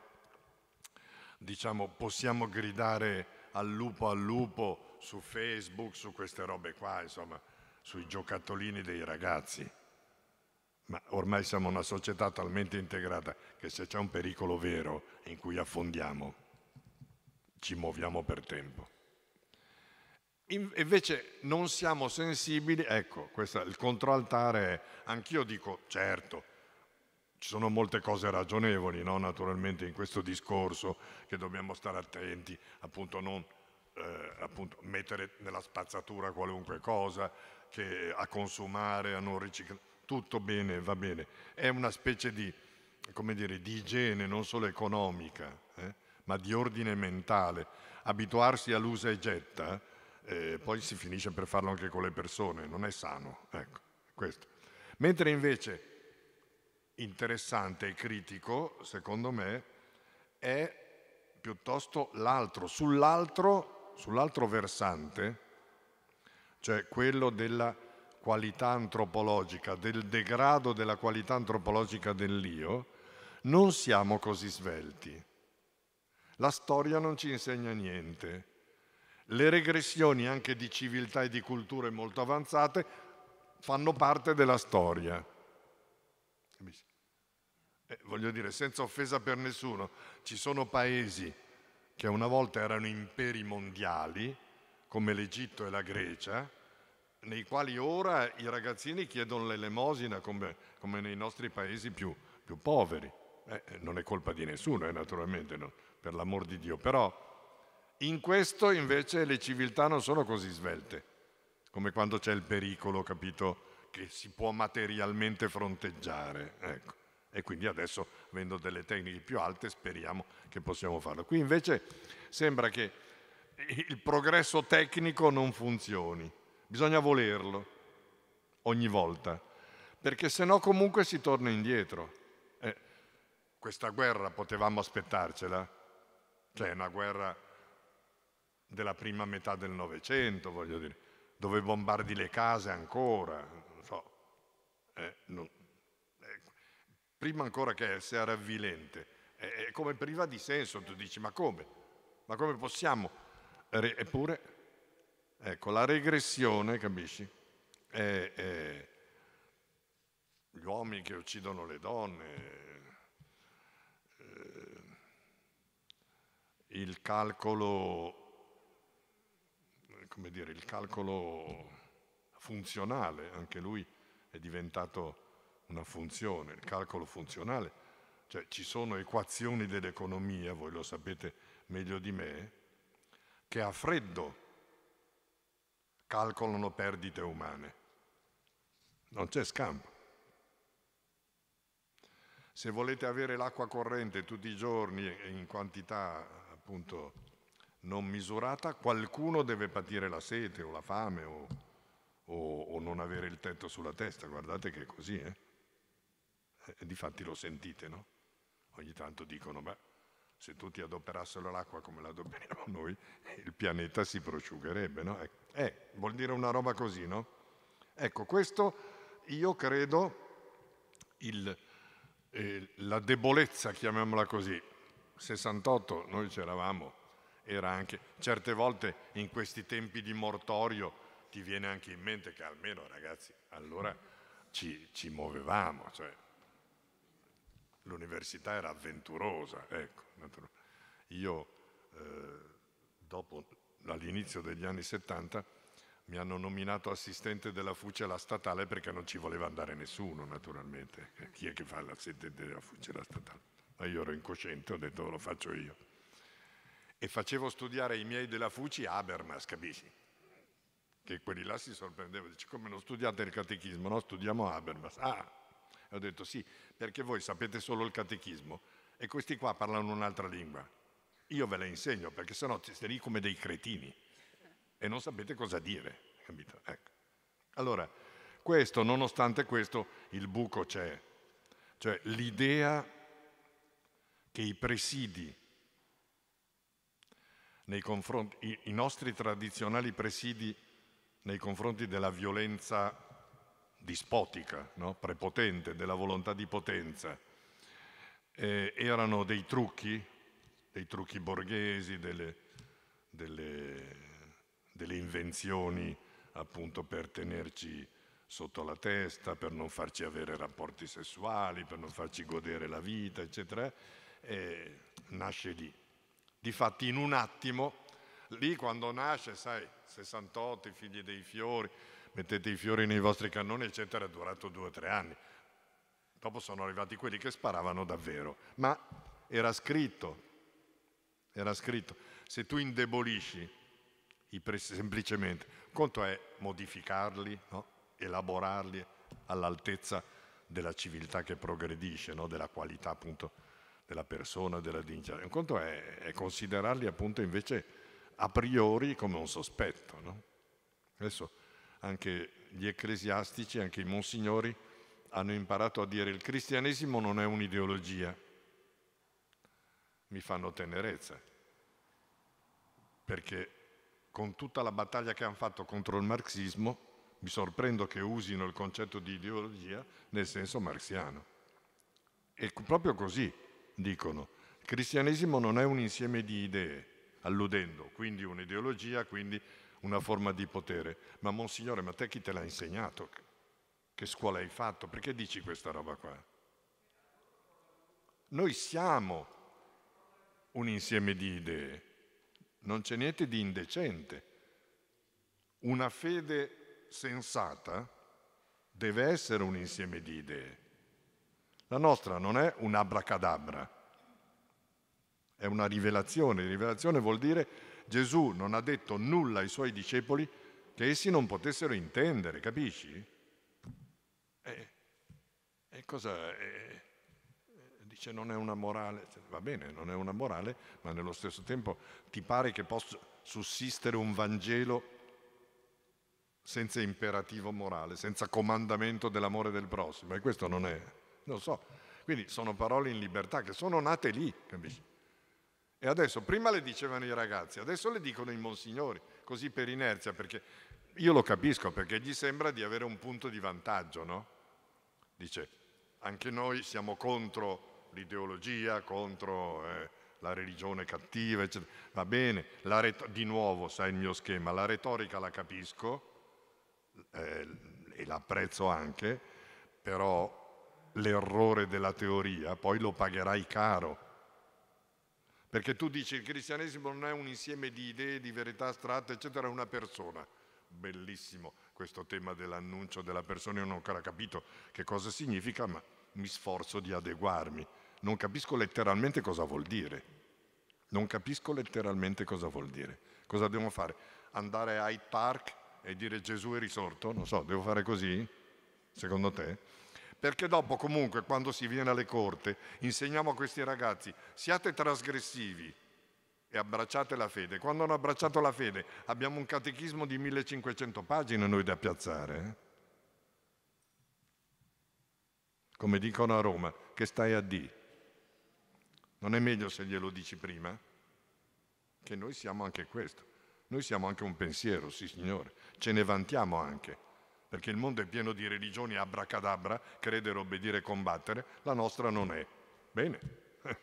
diciamo, possiamo gridare al lupo al lupo su Facebook, su queste robe qua, insomma, sui giocattolini dei ragazzi. Ma ormai siamo una società talmente integrata che se c'è un pericolo vero in cui affondiamo, ci muoviamo per tempo. Invece non siamo sensibili, ecco, questo il controaltare, anch'io dico certo, ci sono molte cose ragionevoli no? naturalmente in questo discorso che dobbiamo stare attenti, appunto non eh, appunto, mettere nella spazzatura qualunque cosa, che, a consumare, a non riciclare, tutto bene, va bene, è una specie di, come dire, di igiene non solo economica, eh? ma di ordine mentale, abituarsi all'usa e getta eh, eh, poi si finisce per farlo anche con le persone, non è sano. Ecco, questo. Mentre invece interessante e critico, secondo me, è piuttosto l'altro, sull'altro, sull'altro versante, cioè quello della qualità antropologica, del degrado della qualità antropologica dell'io, non siamo così svelti. La storia non ci insegna niente. Le regressioni anche di civiltà e di culture molto avanzate fanno parte della storia. Eh, voglio dire, senza offesa per nessuno, ci sono paesi che una volta erano imperi mondiali, come l'Egitto e la Grecia, nei quali ora i ragazzini chiedono l'elemosina come, come nei nostri paesi più, più poveri. Eh, eh non è colpa di nessuno, eh, naturalmente, no, per l'amor di Dio, però in questo invece le civiltà non sono così svelte, come quando c'è il pericolo, capito, che si può materialmente fronteggiare. Ecco. E quindi adesso, avendo delle tecniche più alte, speriamo che possiamo farlo. Qui invece sembra che il progresso tecnico non funzioni, bisogna volerlo ogni volta, perché se no comunque si torna indietro. Eh, questa guerra potevamo aspettarcela, cioè una guerra della prima metà del Novecento, voglio dire, dove bombardi le case ancora. Non so, eh, non, eh, prima ancora che sia ravvilente, è, eh, è eh, come priva di senso, tu dici ma come? Ma come possiamo? Eppure, ecco, la regressione, capisci? È, eh, è gli uomini che uccidono le donne, il calcolo come dire, il calcolo funzionale, anche lui è diventato una funzione, il calcolo funzionale, cioè ci sono equazioni dell'economia, voi lo sapete meglio di me, che a freddo calcolano perdite umane. Non c'è scampo. Se volete avere l'acqua corrente tutti i giorni e in quantità appunto non misurata, qualcuno deve patire la sete o la fame o, o, o non avere il tetto sulla testa. Guardate che è così, eh? E eh, difatti lo sentite, no? Ogni tanto dicono, beh, se tutti adoperassero l'acqua come la adoperiamo noi, il pianeta si prosciugherebbe, no? Eh, eh, vuol dire una roba così, no? Ecco, questo io credo il, eh, la debolezza, chiamiamola così. 68 noi c'eravamo era anche certe volte in questi tempi di mortorio ti viene anche in mente che almeno ragazzi allora ci, ci muovevamo, cioè, l'università era avventurosa, ecco. Io eh, dopo, all'inizio degli anni 70 mi hanno nominato assistente della Fucela statale perché non ci voleva andare nessuno, naturalmente. Chi è che fa l'assistente della Fucela statale? Ma io ero incosciente, ho detto oh, lo faccio io e facevo studiare i miei della Fuci Habermas, capisci? Che quelli là si sorprendevano, dice come non studiate il catechismo, no? Studiamo Habermas. Ah, ho detto sì, perché voi sapete solo il catechismo e questi qua parlano un'altra lingua. Io ve la insegno perché sennò siete lì come dei cretini e non sapete cosa dire, capito? Ecco. Allora, questo, nonostante questo, il buco c'è. Cioè l'idea che i presidi i nostri tradizionali presidi nei confronti della violenza dispotica, no? prepotente, della volontà di potenza. Eh, erano dei trucchi, dei trucchi borghesi, delle, delle, delle invenzioni appunto per tenerci sotto la testa, per non farci avere rapporti sessuali, per non farci godere la vita, eccetera, nasce lì. Difatti in un attimo, lì quando nasce, sai, 68, i figli dei fiori, mettete i fiori nei vostri cannoni, eccetera, è durato due o tre anni. Dopo sono arrivati quelli che sparavano davvero, ma era scritto, era scritto, se tu indebolisci semplicemente, conto è modificarli, no? elaborarli all'altezza della civiltà che progredisce, no? della qualità appunto della persona, della dignità. Un conto è, è considerarli appunto invece a priori come un sospetto. No? Adesso anche gli ecclesiastici, anche i monsignori hanno imparato a dire il cristianesimo non è un'ideologia. Mi fanno tenerezza, perché con tutta la battaglia che hanno fatto contro il marxismo mi sorprendo che usino il concetto di ideologia nel senso marxiano. E proprio così, dicono, il cristianesimo non è un insieme di idee, alludendo, quindi un'ideologia, quindi una forma di potere. Ma Monsignore, ma te chi te l'ha insegnato? Che scuola hai fatto? Perché dici questa roba qua? Noi siamo un insieme di idee, non c'è niente di indecente. Una fede sensata deve essere un insieme di idee. La nostra non è un abracadabra, è una rivelazione. Rivelazione vuol dire Gesù non ha detto nulla ai suoi discepoli che essi non potessero intendere, capisci? E, e cosa... E, dice non è una morale, va bene, non è una morale, ma nello stesso tempo ti pare che possa sussistere un Vangelo senza imperativo morale, senza comandamento dell'amore del prossimo e questo non è non so. Quindi sono parole in libertà che sono nate lì, capisci? E adesso, prima le dicevano i ragazzi, adesso le dicono i monsignori, così per inerzia, perché io lo capisco, perché gli sembra di avere un punto di vantaggio, no? Dice, anche noi siamo contro l'ideologia, contro eh, la religione cattiva, eccetera. Va bene, retor- di nuovo, sai il mio schema, la retorica la capisco eh, e l'apprezzo anche, però l'errore della teoria, poi lo pagherai caro. Perché tu dici il cristianesimo non è un insieme di idee, di verità astratte, eccetera, è una persona. Bellissimo questo tema dell'annuncio della persona, io non ho ancora capito che cosa significa, ma mi sforzo di adeguarmi. Non capisco letteralmente cosa vuol dire. Non capisco letteralmente cosa vuol dire. Cosa devo fare? Andare a Hyde Park e dire Gesù è risorto? Non so, devo fare così? Secondo te? Perché dopo comunque quando si viene alle corte insegniamo a questi ragazzi siate trasgressivi e abbracciate la fede. Quando hanno abbracciato la fede abbiamo un catechismo di 1500 pagine noi da piazzare. Eh? Come dicono a Roma, che stai a D. Non è meglio se glielo dici prima? Che noi siamo anche questo. Noi siamo anche un pensiero, sì signore, ce ne vantiamo anche perché il mondo è pieno di religioni abracadabra, credere, obbedire, combattere, la nostra non è. Bene,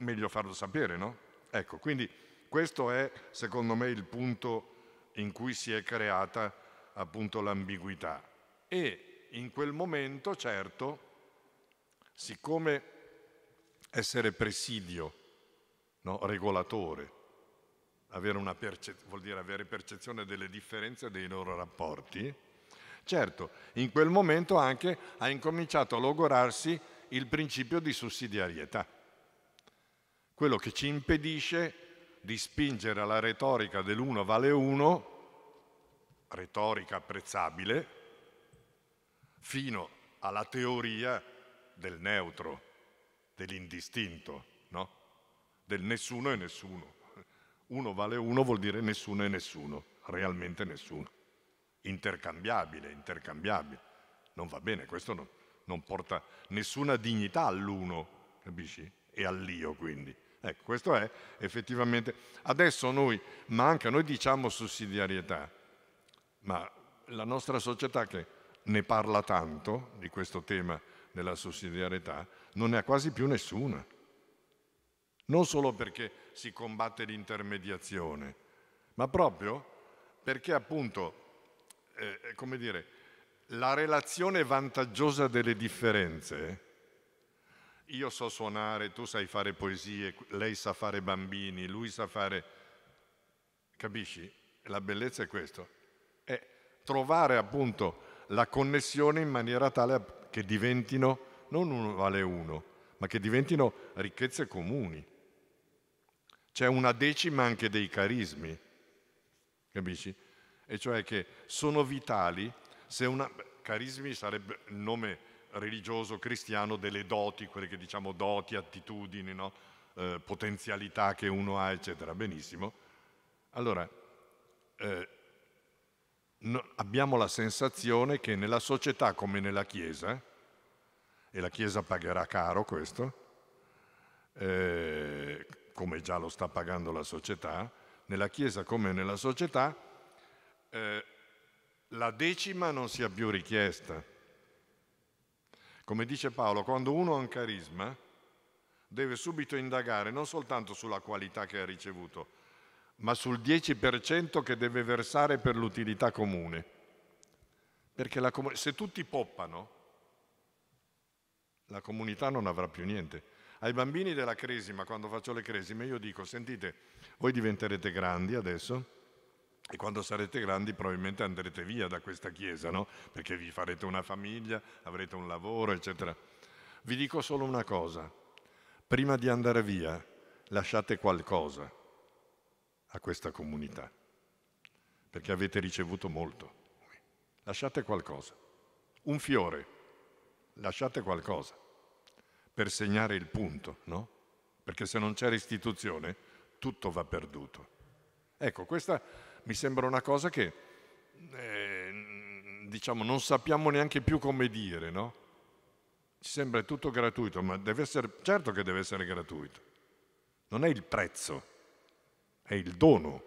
meglio farlo sapere, no? Ecco, quindi questo è secondo me il punto in cui si è creata appunto l'ambiguità. E in quel momento, certo, siccome essere presidio, no? regolatore, perce- vuol dire avere percezione delle differenze dei loro rapporti, certo, in quel momento anche ha incominciato a logorarsi il principio di sussidiarietà, quello che ci impedisce di spingere alla retorica dell'uno vale uno, retorica apprezzabile, fino alla teoria del neutro, dell'indistinto, no? del nessuno e nessuno uno vale uno vuol dire nessuno è nessuno, realmente nessuno. Intercambiabile, intercambiabile. Non va bene, questo non, non porta nessuna dignità all'uno, capisci? E all'io quindi. Ecco, questo è effettivamente... Adesso noi manca, noi diciamo sussidiarietà, ma la nostra società che ne parla tanto di questo tema della sussidiarietà, non ne ha quasi più nessuna non solo perché si combatte l'intermediazione, ma proprio perché appunto, eh, eh, come dire, la relazione vantaggiosa delle differenze, io so suonare, tu sai fare poesie, lei sa fare bambini, lui sa fare... Capisci? La bellezza è questo, è trovare appunto la connessione in maniera tale che diventino non uno vale uno, ma che diventino ricchezze comuni. C'è una decima anche dei carismi, capisci? E cioè che sono vitali se una... Carismi sarebbe il nome religioso cristiano delle doti, quelle che diciamo doti, attitudini, no? eh, potenzialità che uno ha, eccetera. Benissimo. Allora, eh, no, abbiamo la sensazione che nella società come nella Chiesa, e la Chiesa pagherà caro questo, eh, come già lo sta pagando la società, nella Chiesa come nella società, eh, la decima non sia più richiesta. Come dice Paolo, quando uno ha un carisma deve subito indagare non soltanto sulla qualità che ha ricevuto, ma sul 10% che deve versare per l'utilità comune. Perché com- se tutti poppano, la comunità non avrà più niente ai bambini della cresima, quando faccio le cresime, io dico, sentite, voi diventerete grandi adesso e quando sarete grandi probabilmente andrete via da questa chiesa, no? Perché vi farete una famiglia, avrete un lavoro, eccetera. Vi dico solo una cosa, prima di andare via lasciate qualcosa a questa comunità, perché avete ricevuto molto. Lasciate qualcosa, un fiore, lasciate qualcosa per segnare il punto, no? Perché se non c'è restituzione tutto va perduto. Ecco, questa mi sembra una cosa che eh, diciamo non sappiamo neanche più come dire, no? Ci sembra tutto gratuito, ma deve essere, certo che deve essere gratuito. Non è il prezzo, è il dono,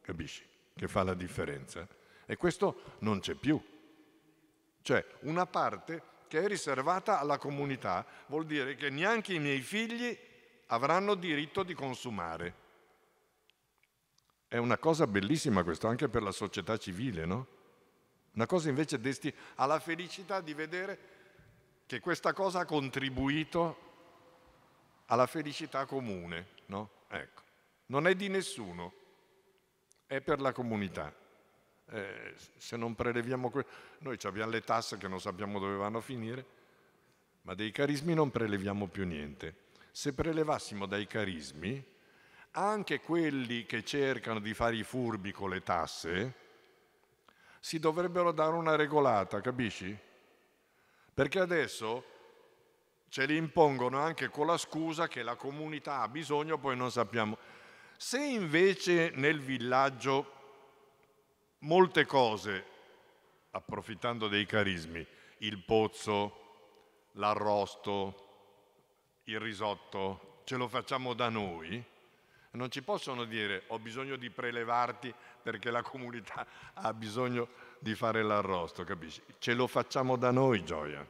capisci, che fa la differenza. E questo non c'è più. Cioè, una parte che è riservata alla comunità, vuol dire che neanche i miei figli avranno diritto di consumare. È una cosa bellissima questo anche per la società civile, no? Una cosa invece desti alla felicità di vedere che questa cosa ha contribuito alla felicità comune, no? Ecco, non è di nessuno, è per la comunità. Eh, se non preleviamo que- noi abbiamo le tasse che non sappiamo dove vanno a finire, ma dei carismi non preleviamo più niente. Se prelevassimo dai carismi, anche quelli che cercano di fare i furbi con le tasse, si dovrebbero dare una regolata, capisci? Perché adesso ce li impongono anche con la scusa che la comunità ha bisogno, poi non sappiamo. Se invece nel villaggio molte cose, approfittando dei carismi, il pozzo, l'arrosto, il risotto, ce lo facciamo da noi, non ci possono dire ho bisogno di prelevarti perché la comunità ha bisogno di fare l'arrosto, capisci? Ce lo facciamo da noi, gioia.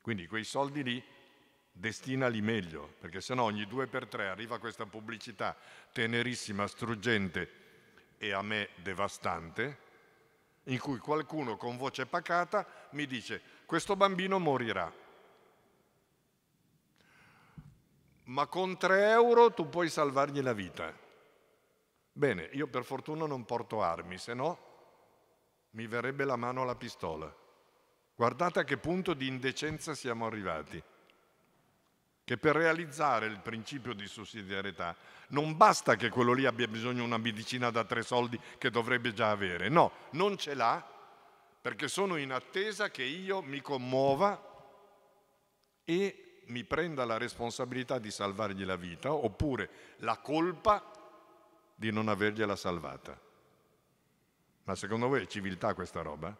Quindi quei soldi lì destinali meglio, perché sennò ogni due per tre arriva questa pubblicità tenerissima, struggente, e a me devastante, in cui qualcuno con voce pacata mi dice questo bambino morirà. Ma con 3 euro tu puoi salvargli la vita. Bene, io per fortuna non porto armi, se no mi verrebbe la mano alla pistola. Guardate a che punto di indecenza siamo arrivati che per realizzare il principio di sussidiarietà non basta che quello lì abbia bisogno di una medicina da tre soldi che dovrebbe già avere, no, non ce l'ha perché sono in attesa che io mi commuova e mi prenda la responsabilità di salvargli la vita oppure la colpa di non avergliela salvata. Ma secondo voi è civiltà questa roba?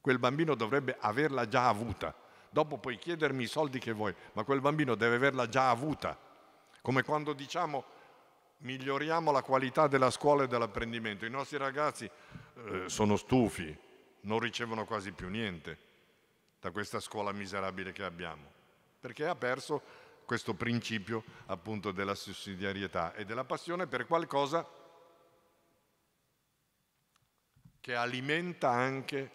Quel bambino dovrebbe averla già avuta dopo puoi chiedermi i soldi che vuoi, ma quel bambino deve averla già avuta. Come quando diciamo miglioriamo la qualità della scuola e dell'apprendimento. I nostri ragazzi eh, sono stufi, non ricevono quasi più niente da questa scuola miserabile che abbiamo, perché ha perso questo principio appunto della sussidiarietà e della passione per qualcosa che alimenta anche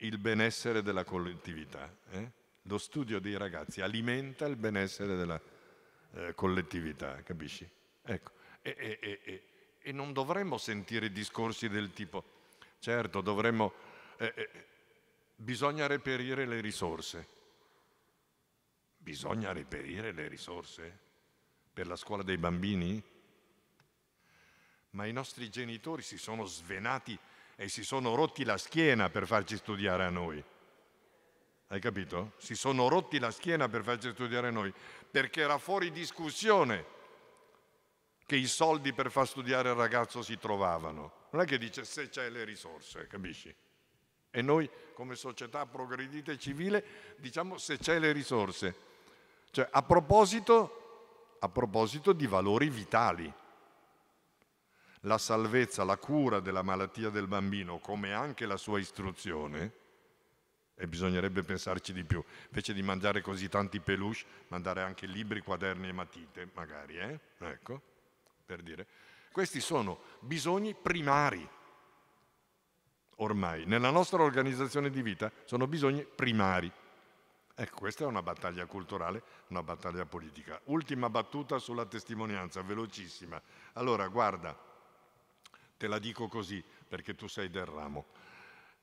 il benessere della collettività. Eh? Lo studio dei ragazzi alimenta il benessere della eh, collettività, capisci? Ecco. E, e, e, e, non dovremmo sentire discorsi del tipo, certo, dovremmo, eh, eh, bisogna reperire le risorse. Bisogna reperire le risorse per la scuola dei bambini? Ma i nostri genitori si sono svenati e si sono rotti la schiena per farci studiare a noi. Hai capito? Si sono rotti la schiena per farci studiare a noi, perché era fuori discussione che i soldi per far studiare il ragazzo si trovavano. Non è che dice se c'è le risorse, capisci? E noi come società progredita e civile diciamo se c'è le risorse. Cioè, a proposito, a proposito di valori vitali, la salvezza, la cura della malattia del bambino, come anche la sua istruzione, e bisognerebbe pensarci di più, invece di mangiare così tanti peluche, mandare anche libri, quaderni e matite, magari, eh? ecco, per dire. Questi sono bisogni primari, ormai, nella nostra organizzazione di vita sono bisogni primari. Ecco, questa è una battaglia culturale, una battaglia politica. Ultima battuta sulla testimonianza, velocissima. Allora, guarda, Te la dico così perché tu sei del ramo,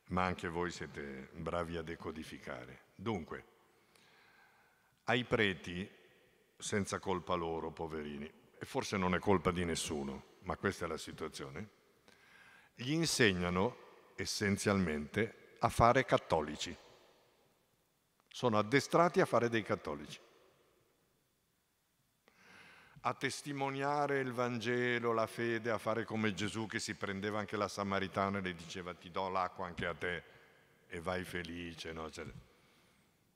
ma anche voi siete bravi a decodificare. Dunque, ai preti, senza colpa loro, poverini, e forse non è colpa di nessuno, ma questa è la situazione, gli insegnano essenzialmente a fare cattolici. Sono addestrati a fare dei cattolici a testimoniare il Vangelo, la fede, a fare come Gesù che si prendeva anche la Samaritana e le diceva ti do l'acqua anche a te e vai felice. No? Cioè,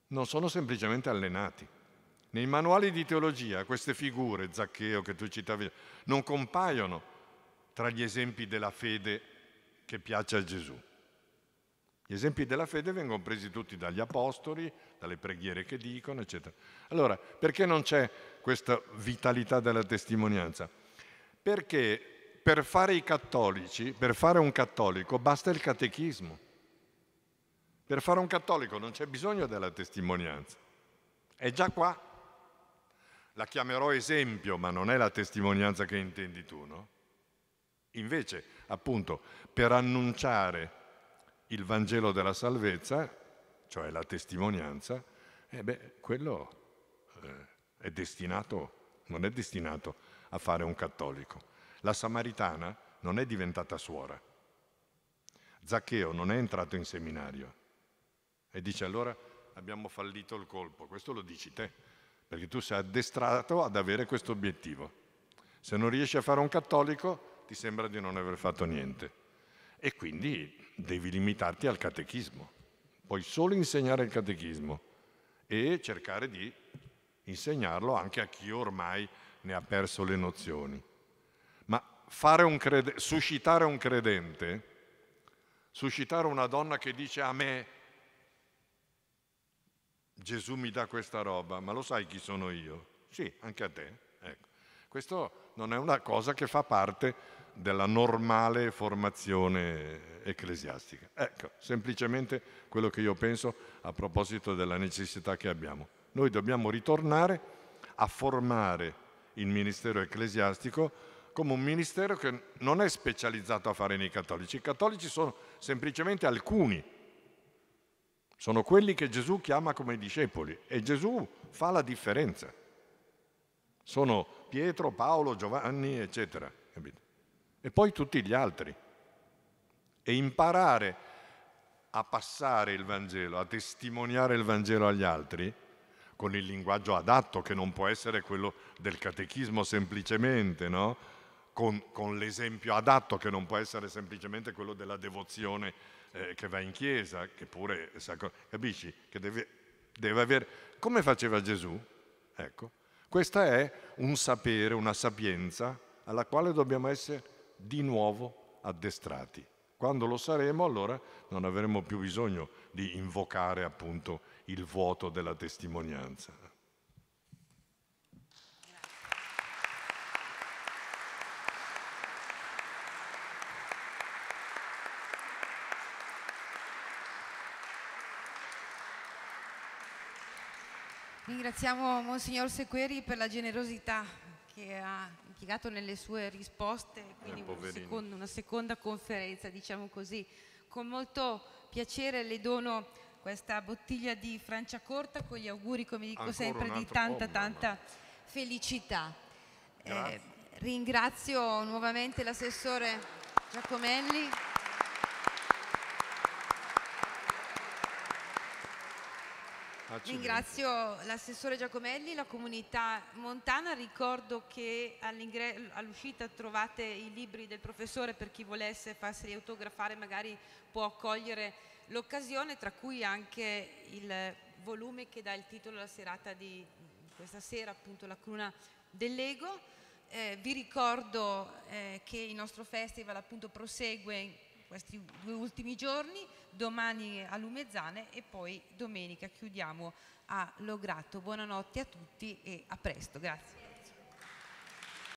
non sono semplicemente allenati. Nei manuali di teologia queste figure, Zaccheo che tu citavi, non compaiono tra gli esempi della fede che piace a Gesù. Gli esempi della fede vengono presi tutti dagli apostoli, dalle preghiere che dicono, eccetera. Allora, perché non c'è questa vitalità della testimonianza? Perché per fare i cattolici, per fare un cattolico, basta il catechismo. Per fare un cattolico non c'è bisogno della testimonianza. È già qua. La chiamerò esempio, ma non è la testimonianza che intendi tu, no? Invece, appunto, per annunciare il Vangelo della salvezza, cioè la testimonianza, eh beh, quello eh, è destinato, non è destinato a fare un cattolico. La samaritana non è diventata suora. Zaccheo non è entrato in seminario. E dice allora abbiamo fallito il colpo. Questo lo dici te, perché tu sei addestrato ad avere questo obiettivo. Se non riesci a fare un cattolico, ti sembra di non aver fatto niente. E quindi devi limitarti al catechismo. Puoi solo insegnare il catechismo e cercare di insegnarlo anche a chi ormai ne ha perso le nozioni. Ma un crede- suscitare un credente, suscitare una donna che dice a me, Gesù mi dà questa roba, ma lo sai chi sono io? Sì, anche a te. Ecco. Questo non è una cosa che fa parte della normale formazione ecclesiastica. Ecco, semplicemente quello che io penso a proposito della necessità che abbiamo. Noi dobbiamo ritornare a formare il ministero ecclesiastico come un ministero che non è specializzato a fare nei cattolici. I cattolici sono semplicemente alcuni, sono quelli che Gesù chiama come discepoli e Gesù fa la differenza. Sono Pietro, Paolo, Giovanni, eccetera. Capito? E poi tutti gli altri. E imparare a passare il Vangelo, a testimoniare il Vangelo agli altri, con il linguaggio adatto, che non può essere quello del catechismo semplicemente, no? con, con, l'esempio adatto, che non può essere semplicemente quello della devozione eh, che va in chiesa, che pure, capisci, che deve, deve avere, come faceva Gesù? Ecco, questa è un sapere, una sapienza alla quale dobbiamo essere di nuovo addestrati. Quando lo saremo, allora non avremo più bisogno di invocare appunto il vuoto della testimonianza. Ringraziamo Monsignor Sequeri per la generosità che ha impiegato nelle sue risposte, quindi eh, un secondo, una seconda conferenza, diciamo così. Con molto piacere le dono questa bottiglia di Franciacorta con gli auguri, come dico Ancora sempre, di tanta, bomba, tanta ma... felicità. Eh, ringrazio nuovamente l'assessore Giacomelli. Ringrazio l'assessore Giacomelli, la comunità montana, ricordo che all'uscita all trovate i libri del professore per chi volesse farseli autografare, magari può accogliere l'occasione, tra cui anche il volume che dà il titolo alla serata di questa sera, appunto La Cruna dell'Ego. Eh, vi ricordo eh, che il nostro festival appunto prosegue in questi due ultimi giorni, domani a Lumezzane e poi domenica chiudiamo a Lograto. Buonanotte a tutti e a presto, grazie.